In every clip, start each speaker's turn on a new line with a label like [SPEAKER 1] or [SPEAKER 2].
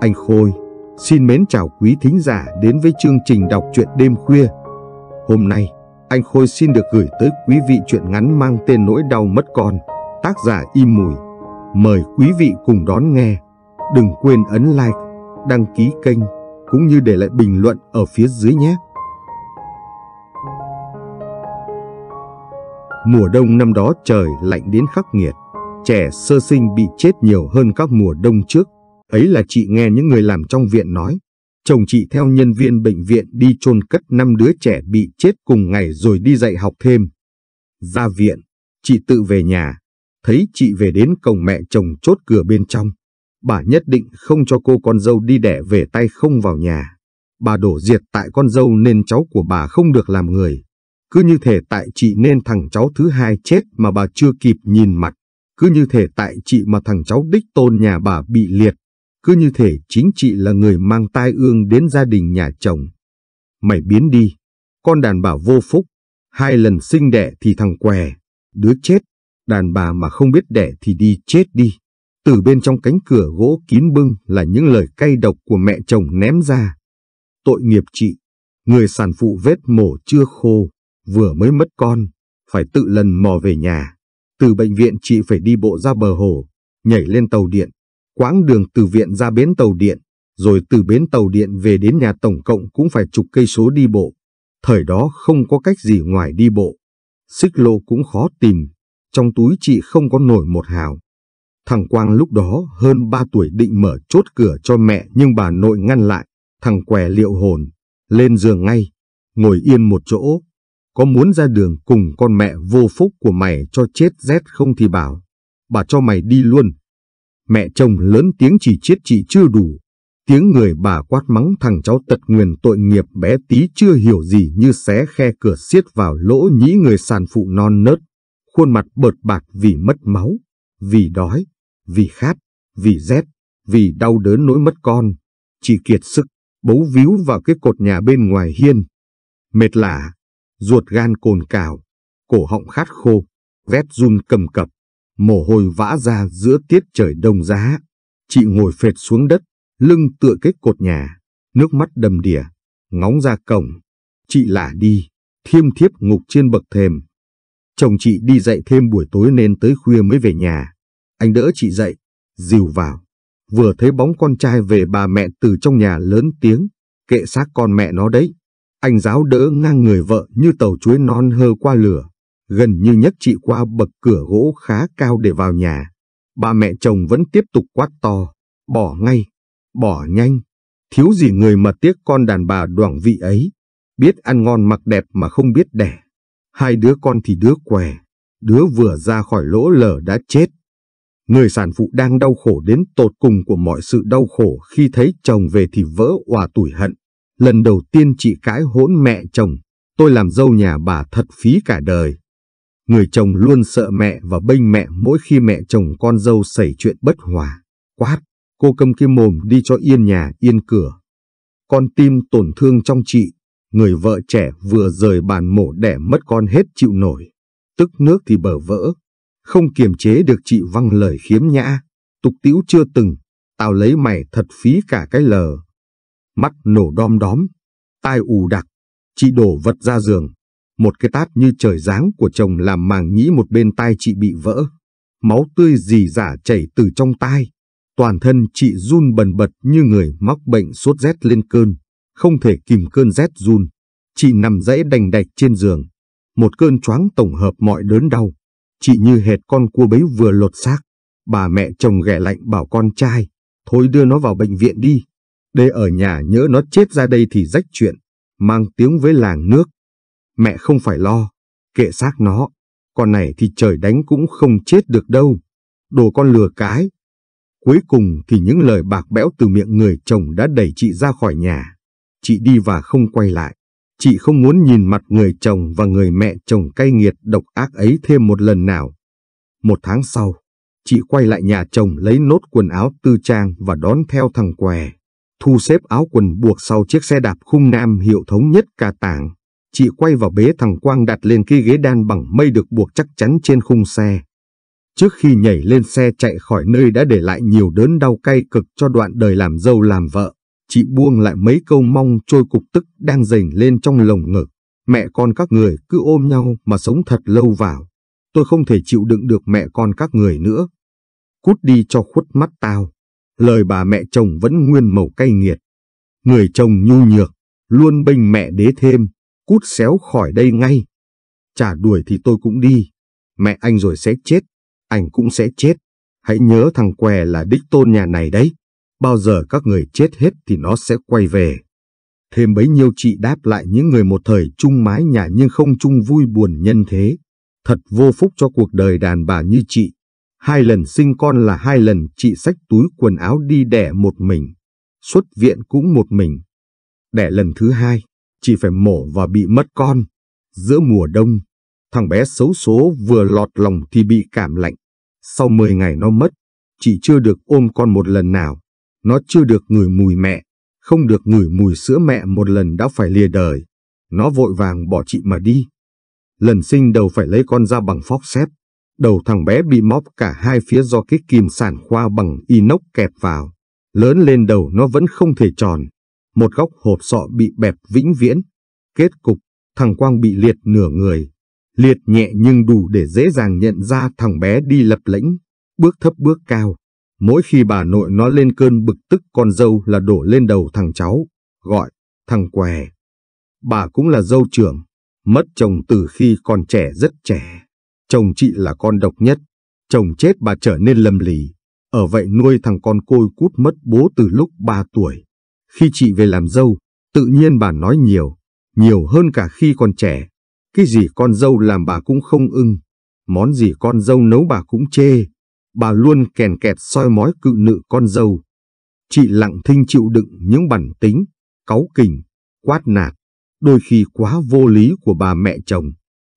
[SPEAKER 1] Anh Khôi xin mến chào quý thính giả đến với chương trình đọc truyện đêm khuya. Hôm nay, anh Khôi xin được gửi tới quý vị truyện ngắn mang tên Nỗi đau mất con, tác giả Im Mùi. Mời quý vị cùng đón nghe. Đừng quên ấn like, đăng ký kênh cũng như để lại bình luận ở phía dưới nhé. Mùa đông năm đó trời lạnh đến khắc nghiệt, trẻ sơ sinh bị chết nhiều hơn các mùa đông trước. Ấy là chị nghe những người làm trong viện nói. Chồng chị theo nhân viên bệnh viện đi chôn cất năm đứa trẻ bị chết cùng ngày rồi đi dạy học thêm. Ra viện, chị tự về nhà, thấy chị về đến cổng mẹ chồng chốt cửa bên trong. Bà nhất định không cho cô con dâu đi đẻ về tay không vào nhà. Bà đổ diệt tại con dâu nên cháu của bà không được làm người. Cứ như thể tại chị nên thằng cháu thứ hai chết mà bà chưa kịp nhìn mặt. Cứ như thể tại chị mà thằng cháu đích tôn nhà bà bị liệt. Cứ như thể chính chị là người mang tai ương đến gia đình nhà chồng. Mày biến đi. Con đàn bà vô phúc. Hai lần sinh đẻ thì thằng què. Đứa chết. Đàn bà mà không biết đẻ thì đi chết đi. Từ bên trong cánh cửa gỗ kín bưng là những lời cay độc của mẹ chồng ném ra. Tội nghiệp chị, người sản phụ vết mổ chưa khô, vừa mới mất con, phải tự lần mò về nhà. Từ bệnh viện chị phải đi bộ ra bờ hồ, nhảy lên tàu điện, quãng đường từ viện ra bến tàu điện, rồi từ bến tàu điện về đến nhà tổng cộng cũng phải chục cây số đi bộ. Thời đó không có cách gì ngoài đi bộ. Xích lô cũng khó tìm, trong túi chị không có nổi một hào. Thằng Quang lúc đó hơn 3 tuổi định mở chốt cửa cho mẹ nhưng bà nội ngăn lại, thằng què liệu hồn, lên giường ngay, ngồi yên một chỗ, có muốn ra đường cùng con mẹ vô phúc của mày cho chết rét không thì bảo, bà cho mày đi luôn. Mẹ chồng lớn tiếng chỉ chết chị chưa đủ, tiếng người bà quát mắng thằng cháu tật nguyền tội nghiệp bé tí chưa hiểu gì như xé khe cửa xiết vào lỗ nhĩ người sàn phụ non nớt, khuôn mặt bợt bạc vì mất máu, vì đói, vì khát, vì rét, vì đau đớn nỗi mất con. Chị kiệt sức, bấu víu vào cái cột nhà bên ngoài hiên. Mệt lạ, ruột gan cồn cào, cổ họng khát khô, vét run cầm cập, mồ hôi vã ra giữa tiết trời đông giá. Chị ngồi phệt xuống đất, lưng tựa cái cột nhà, nước mắt đầm đìa, ngóng ra cổng. Chị lạ đi, thiêm thiếp ngục trên bậc thềm. Chồng chị đi dạy thêm buổi tối nên tới khuya mới về nhà. Anh đỡ chị dậy, dìu vào. Vừa thấy bóng con trai về bà mẹ từ trong nhà lớn tiếng, kệ xác con mẹ nó đấy. Anh giáo đỡ ngang người vợ như tàu chuối non hơ qua lửa, gần như nhấc chị qua bậc cửa gỗ khá cao để vào nhà. Ba mẹ chồng vẫn tiếp tục quát to, bỏ ngay, bỏ nhanh, thiếu gì người mà tiếc con đàn bà đoảng vị ấy, biết ăn ngon mặc đẹp mà không biết đẻ. Hai đứa con thì đứa què, đứa vừa ra khỏi lỗ lở đã chết. Người sản phụ đang đau khổ đến tột cùng của mọi sự đau khổ khi thấy chồng về thì vỡ òa tủi hận. Lần đầu tiên chị cãi hỗn mẹ chồng, tôi làm dâu nhà bà thật phí cả đời. Người chồng luôn sợ mẹ và bênh mẹ mỗi khi mẹ chồng con dâu xảy chuyện bất hòa. Quát, cô cầm cái mồm đi cho yên nhà yên cửa. Con tim tổn thương trong chị, người vợ trẻ vừa rời bàn mổ đẻ mất con hết chịu nổi. Tức nước thì bở vỡ, không kiềm chế được chị văng lời khiếm nhã. Tục tiễu chưa từng, tao lấy mày thật phí cả cái lờ mắt nổ đom đóm, tai ù đặc, chị đổ vật ra giường. Một cái tát như trời giáng của chồng làm màng nhĩ một bên tai chị bị vỡ. Máu tươi dì giả chảy từ trong tai. Toàn thân chị run bần bật như người mắc bệnh sốt rét lên cơn. Không thể kìm cơn rét run. Chị nằm dãy đành đạch trên giường. Một cơn choáng tổng hợp mọi đớn đau. Chị như hệt con cua bấy vừa lột xác. Bà mẹ chồng ghẻ lạnh bảo con trai. Thôi đưa nó vào bệnh viện đi. Để ở nhà nhớ nó chết ra đây thì rách chuyện, mang tiếng với làng nước. Mẹ không phải lo, kệ xác nó, con này thì trời đánh cũng không chết được đâu. Đồ con lừa cái. Cuối cùng thì những lời bạc bẽo từ miệng người chồng đã đẩy chị ra khỏi nhà. Chị đi và không quay lại. Chị không muốn nhìn mặt người chồng và người mẹ chồng cay nghiệt độc ác ấy thêm một lần nào. Một tháng sau, chị quay lại nhà chồng lấy nốt quần áo tư trang và đón theo thằng què thu xếp áo quần buộc sau chiếc xe đạp khung nam hiệu thống nhất cả tảng. Chị quay vào bế thằng Quang đặt lên cái ghế đan bằng mây được buộc chắc chắn trên khung xe. Trước khi nhảy lên xe chạy khỏi nơi đã để lại nhiều đớn đau cay cực cho đoạn đời làm dâu làm vợ, chị buông lại mấy câu mong trôi cục tức đang dành lên trong lồng ngực. Mẹ con các người cứ ôm nhau mà sống thật lâu vào. Tôi không thể chịu đựng được mẹ con các người nữa. Cút đi cho khuất mắt tao lời bà mẹ chồng vẫn nguyên màu cay nghiệt. Người chồng nhu nhược, luôn bênh mẹ đế thêm, cút xéo khỏi đây ngay. Chả đuổi thì tôi cũng đi, mẹ anh rồi sẽ chết, anh cũng sẽ chết. Hãy nhớ thằng què là đích tôn nhà này đấy, bao giờ các người chết hết thì nó sẽ quay về. Thêm bấy nhiêu chị đáp lại những người một thời chung mái nhà nhưng không chung vui buồn nhân thế. Thật vô phúc cho cuộc đời đàn bà như chị. Hai lần sinh con là hai lần chị xách túi quần áo đi đẻ một mình, xuất viện cũng một mình. Đẻ lần thứ hai, chị phải mổ và bị mất con. Giữa mùa đông, thằng bé xấu số vừa lọt lòng thì bị cảm lạnh. Sau 10 ngày nó mất, chị chưa được ôm con một lần nào. Nó chưa được ngửi mùi mẹ, không được ngửi mùi sữa mẹ một lần đã phải lìa đời. Nó vội vàng bỏ chị mà đi. Lần sinh đầu phải lấy con ra bằng phóc xếp. Đầu thằng bé bị móp cả hai phía do cái kim sản khoa bằng inox kẹp vào. Lớn lên đầu nó vẫn không thể tròn. Một góc hộp sọ bị bẹp vĩnh viễn. Kết cục, thằng Quang bị liệt nửa người. Liệt nhẹ nhưng đủ để dễ dàng nhận ra thằng bé đi lập lĩnh, bước thấp bước cao. Mỗi khi bà nội nó lên cơn bực tức con dâu là đổ lên đầu thằng cháu, gọi, thằng què. Bà cũng là dâu trưởng, mất chồng từ khi còn trẻ rất trẻ. Chồng chị là con độc nhất, chồng chết bà trở nên lầm lì, ở vậy nuôi thằng con côi cút mất bố từ lúc 3 tuổi. Khi chị về làm dâu, tự nhiên bà nói nhiều, nhiều hơn cả khi còn trẻ. Cái gì con dâu làm bà cũng không ưng, món gì con dâu nấu bà cũng chê. Bà luôn kèn kẹt soi mói cự nữ con dâu. Chị lặng thinh chịu đựng những bản tính, cáu kỉnh, quát nạt, đôi khi quá vô lý của bà mẹ chồng.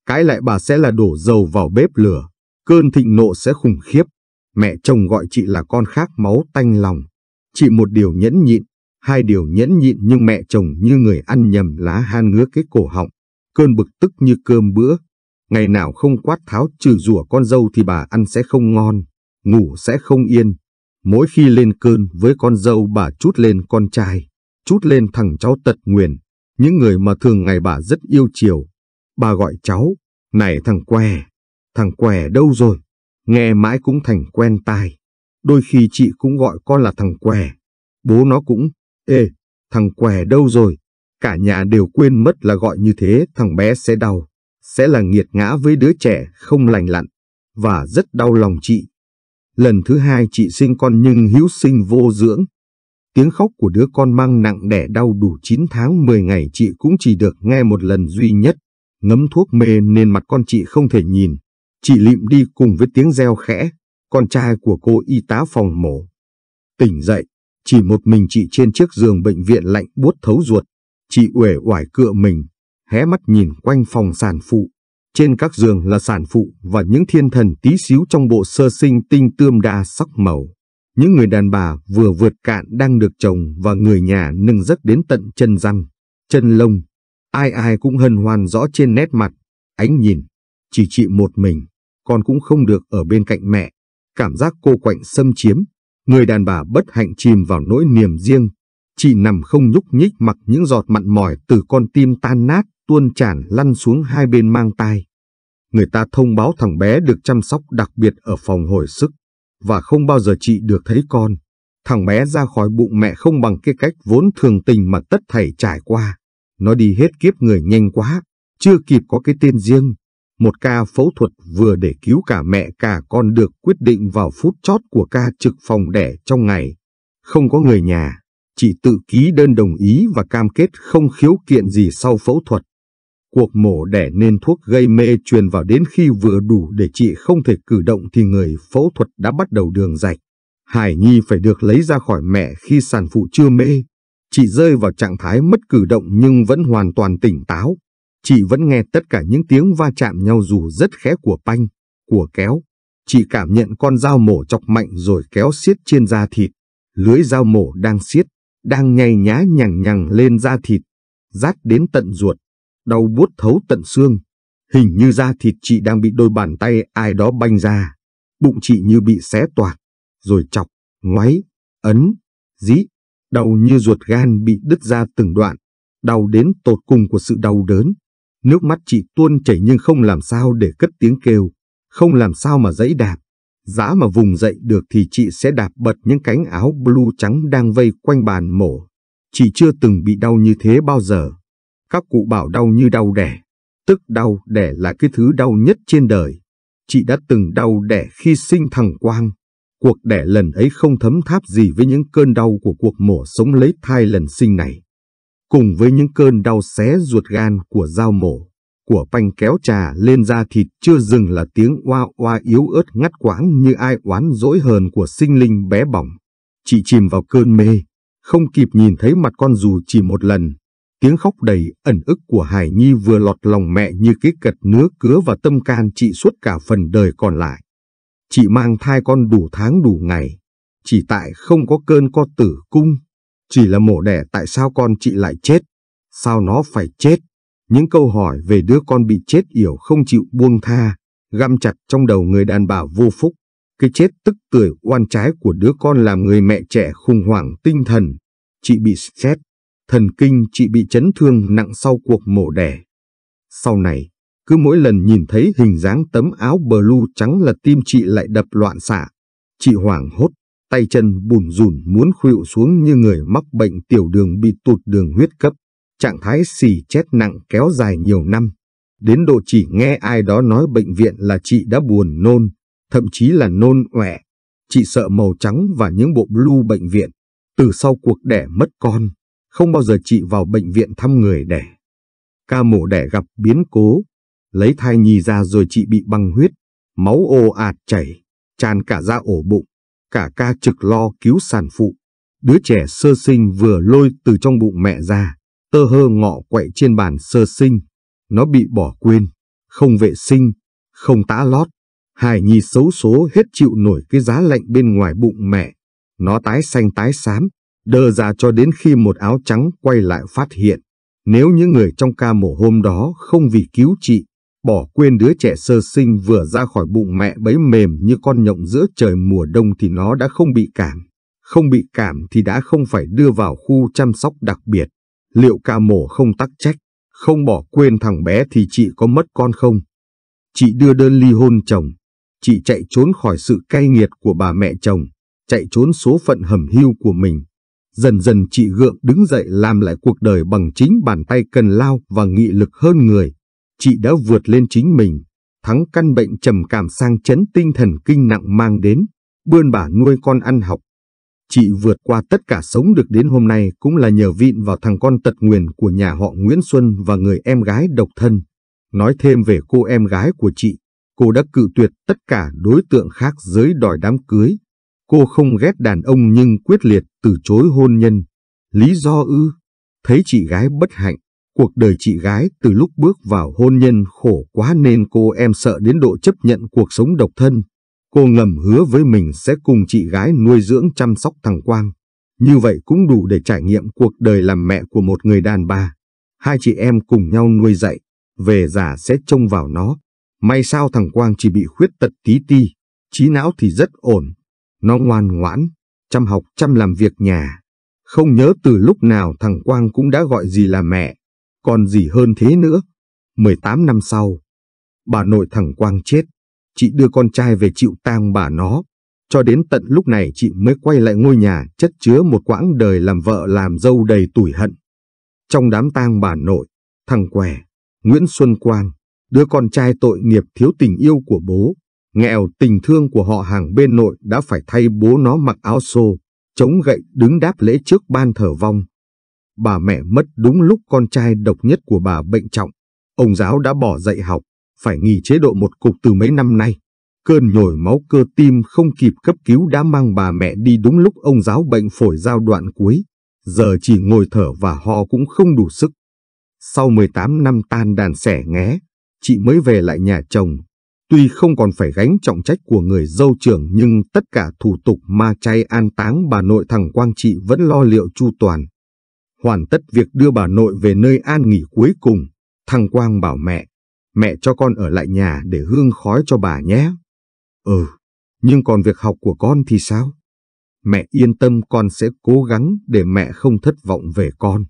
[SPEAKER 1] Cái lại bà sẽ là đổ dầu vào bếp lửa, cơn thịnh nộ sẽ khủng khiếp. Mẹ chồng gọi chị là con khác máu tanh lòng. Chị một điều nhẫn nhịn, hai điều nhẫn nhịn nhưng mẹ chồng như người ăn nhầm lá han ngứa cái cổ họng. Cơn bực tức như cơm bữa. Ngày nào không quát tháo trừ rủa con dâu thì bà ăn sẽ không ngon, ngủ sẽ không yên. Mỗi khi lên cơn với con dâu bà chút lên con trai, chút lên thằng cháu tật nguyền, những người mà thường ngày bà rất yêu chiều, Bà gọi cháu, này thằng què, thằng què đâu rồi? Nghe mãi cũng thành quen tai. Đôi khi chị cũng gọi con là thằng què. Bố nó cũng, ê, thằng què đâu rồi? Cả nhà đều quên mất là gọi như thế thằng bé sẽ đau, sẽ là nghiệt ngã với đứa trẻ không lành lặn, và rất đau lòng chị. Lần thứ hai chị sinh con nhưng hiếu sinh vô dưỡng. Tiếng khóc của đứa con mang nặng đẻ đau đủ 9 tháng 10 ngày chị cũng chỉ được nghe một lần duy nhất ngấm thuốc mê nên mặt con chị không thể nhìn. Chị lịm đi cùng với tiếng reo khẽ, con trai của cô y tá phòng mổ. Tỉnh dậy, chỉ một mình chị trên chiếc giường bệnh viện lạnh buốt thấu ruột. Chị uể oải cựa mình, hé mắt nhìn quanh phòng sản phụ. Trên các giường là sản phụ và những thiên thần tí xíu trong bộ sơ sinh tinh tươm đa sắc màu. Những người đàn bà vừa vượt cạn đang được chồng và người nhà nâng giấc đến tận chân răng, chân lông, Ai ai cũng hân hoan rõ trên nét mặt, ánh nhìn, chỉ chị một mình, con cũng không được ở bên cạnh mẹ. Cảm giác cô quạnh xâm chiếm, người đàn bà bất hạnh chìm vào nỗi niềm riêng. Chị nằm không nhúc nhích mặc những giọt mặn mỏi từ con tim tan nát tuôn tràn lăn xuống hai bên mang tai. Người ta thông báo thằng bé được chăm sóc đặc biệt ở phòng hồi sức, và không bao giờ chị được thấy con. Thằng bé ra khỏi bụng mẹ không bằng cái cách vốn thường tình mà tất thảy trải qua. Nó đi hết kiếp người nhanh quá, chưa kịp có cái tên riêng. Một ca phẫu thuật vừa để cứu cả mẹ cả con được quyết định vào phút chót của ca trực phòng đẻ trong ngày. Không có người nhà, chị tự ký đơn đồng ý và cam kết không khiếu kiện gì sau phẫu thuật. Cuộc mổ đẻ nên thuốc gây mê truyền vào đến khi vừa đủ để chị không thể cử động thì người phẫu thuật đã bắt đầu đường rạch. Hải Nhi phải được lấy ra khỏi mẹ khi sản phụ chưa mê, Chị rơi vào trạng thái mất cử động nhưng vẫn hoàn toàn tỉnh táo. Chị vẫn nghe tất cả những tiếng va chạm nhau dù rất khẽ của panh, của kéo. Chị cảm nhận con dao mổ chọc mạnh rồi kéo xiết trên da thịt. Lưới dao mổ đang xiết, đang nhay nhá nhằng nhằng lên da thịt, rát đến tận ruột, đau buốt thấu tận xương. Hình như da thịt chị đang bị đôi bàn tay ai đó banh ra. Bụng chị như bị xé toạc, rồi chọc, ngoáy, ấn, dí đau như ruột gan bị đứt ra từng đoạn, đau đến tột cùng của sự đau đớn. Nước mắt chị tuôn chảy nhưng không làm sao để cất tiếng kêu, không làm sao mà dãy đạp. Giá mà vùng dậy được thì chị sẽ đạp bật những cánh áo blue trắng đang vây quanh bàn mổ. Chị chưa từng bị đau như thế bao giờ. Các cụ bảo đau như đau đẻ, tức đau đẻ là cái thứ đau nhất trên đời. Chị đã từng đau đẻ khi sinh thằng Quang, Cuộc đẻ lần ấy không thấm tháp gì với những cơn đau của cuộc mổ sống lấy thai lần sinh này. Cùng với những cơn đau xé ruột gan của dao mổ, của panh kéo trà lên da thịt chưa dừng là tiếng oa oa yếu ớt ngắt quãng như ai oán dỗi hờn của sinh linh bé bỏng. Chị chìm vào cơn mê, không kịp nhìn thấy mặt con dù chỉ một lần. Tiếng khóc đầy ẩn ức của Hải Nhi vừa lọt lòng mẹ như cái cật nứa cứa vào tâm can chị suốt cả phần đời còn lại. Chị mang thai con đủ tháng đủ ngày, chỉ tại không có cơn co tử cung, chỉ là mổ đẻ tại sao con chị lại chết, sao nó phải chết. Những câu hỏi về đứa con bị chết yểu không chịu buông tha, găm chặt trong đầu người đàn bà vô phúc. Cái chết tức tưởi oan trái của đứa con làm người mẹ trẻ khủng hoảng tinh thần. Chị bị stress, thần kinh chị bị chấn thương nặng sau cuộc mổ đẻ. Sau này, cứ mỗi lần nhìn thấy hình dáng tấm áo blue trắng là tim chị lại đập loạn xạ. Chị hoảng hốt, tay chân bùn rùn muốn khuỵu xuống như người mắc bệnh tiểu đường bị tụt đường huyết cấp. Trạng thái xì chết nặng kéo dài nhiều năm. Đến độ chỉ nghe ai đó nói bệnh viện là chị đã buồn nôn, thậm chí là nôn ọe. Chị sợ màu trắng và những bộ blue bệnh viện. Từ sau cuộc đẻ mất con, không bao giờ chị vào bệnh viện thăm người đẻ. Ca mổ đẻ gặp biến cố, lấy thai nhi ra rồi chị bị băng huyết, máu ồ ạt chảy, tràn cả ra ổ bụng, cả ca trực lo cứu sản phụ. Đứa trẻ sơ sinh vừa lôi từ trong bụng mẹ ra, tơ hơ ngọ quậy trên bàn sơ sinh. Nó bị bỏ quên, không vệ sinh, không tã lót. Hải nhi xấu số hết chịu nổi cái giá lạnh bên ngoài bụng mẹ. Nó tái xanh tái xám, đờ ra cho đến khi một áo trắng quay lại phát hiện. Nếu những người trong ca mổ hôm đó không vì cứu chị bỏ quên đứa trẻ sơ sinh vừa ra khỏi bụng mẹ bấy mềm như con nhộng giữa trời mùa đông thì nó đã không bị cảm. Không bị cảm thì đã không phải đưa vào khu chăm sóc đặc biệt. Liệu ca mổ không tắc trách, không bỏ quên thằng bé thì chị có mất con không? Chị đưa đơn ly hôn chồng, chị chạy trốn khỏi sự cay nghiệt của bà mẹ chồng, chạy trốn số phận hầm hưu của mình. Dần dần chị gượng đứng dậy làm lại cuộc đời bằng chính bàn tay cần lao và nghị lực hơn người, chị đã vượt lên chính mình, thắng căn bệnh trầm cảm sang chấn tinh thần kinh nặng mang đến, bươn bả nuôi con ăn học. Chị vượt qua tất cả sống được đến hôm nay cũng là nhờ vịn vào thằng con tật nguyền của nhà họ Nguyễn Xuân và người em gái độc thân. Nói thêm về cô em gái của chị, cô đã cự tuyệt tất cả đối tượng khác giới đòi đám cưới. Cô không ghét đàn ông nhưng quyết liệt từ chối hôn nhân. Lý do ư? Thấy chị gái bất hạnh, Cuộc đời chị gái từ lúc bước vào hôn nhân khổ quá nên cô em sợ đến độ chấp nhận cuộc sống độc thân. Cô ngầm hứa với mình sẽ cùng chị gái nuôi dưỡng chăm sóc thằng Quang. Như vậy cũng đủ để trải nghiệm cuộc đời làm mẹ của một người đàn bà. Hai chị em cùng nhau nuôi dạy, về già sẽ trông vào nó. May sao thằng Quang chỉ bị khuyết tật tí ti, trí não thì rất ổn. Nó ngoan ngoãn, chăm học chăm làm việc nhà. Không nhớ từ lúc nào thằng Quang cũng đã gọi gì là mẹ. Còn gì hơn thế nữa? 18 năm sau, bà nội thằng Quang chết, chị đưa con trai về chịu tang bà nó. Cho đến tận lúc này chị mới quay lại ngôi nhà chất chứa một quãng đời làm vợ làm dâu đầy tủi hận. Trong đám tang bà nội, thằng Què, Nguyễn Xuân Quang, đứa con trai tội nghiệp thiếu tình yêu của bố, nghèo tình thương của họ hàng bên nội đã phải thay bố nó mặc áo xô, chống gậy đứng đáp lễ trước ban thờ vong bà mẹ mất đúng lúc con trai độc nhất của bà bệnh trọng. Ông giáo đã bỏ dạy học, phải nghỉ chế độ một cục từ mấy năm nay. Cơn nhồi máu cơ tim không kịp cấp cứu đã mang bà mẹ đi đúng lúc ông giáo bệnh phổi giao đoạn cuối. Giờ chỉ ngồi thở và ho cũng không đủ sức. Sau 18 năm tan đàn sẻ nghé, chị mới về lại nhà chồng. Tuy không còn phải gánh trọng trách của người dâu trưởng nhưng tất cả thủ tục ma chay an táng bà nội thằng Quang chị vẫn lo liệu chu toàn. Hoàn tất việc đưa bà nội về nơi an nghỉ cuối cùng, Thăng Quang bảo mẹ, mẹ cho con ở lại nhà để hương khói cho bà nhé. Ừ, nhưng còn việc học của con thì sao? Mẹ yên tâm con sẽ cố gắng để mẹ không thất vọng về con.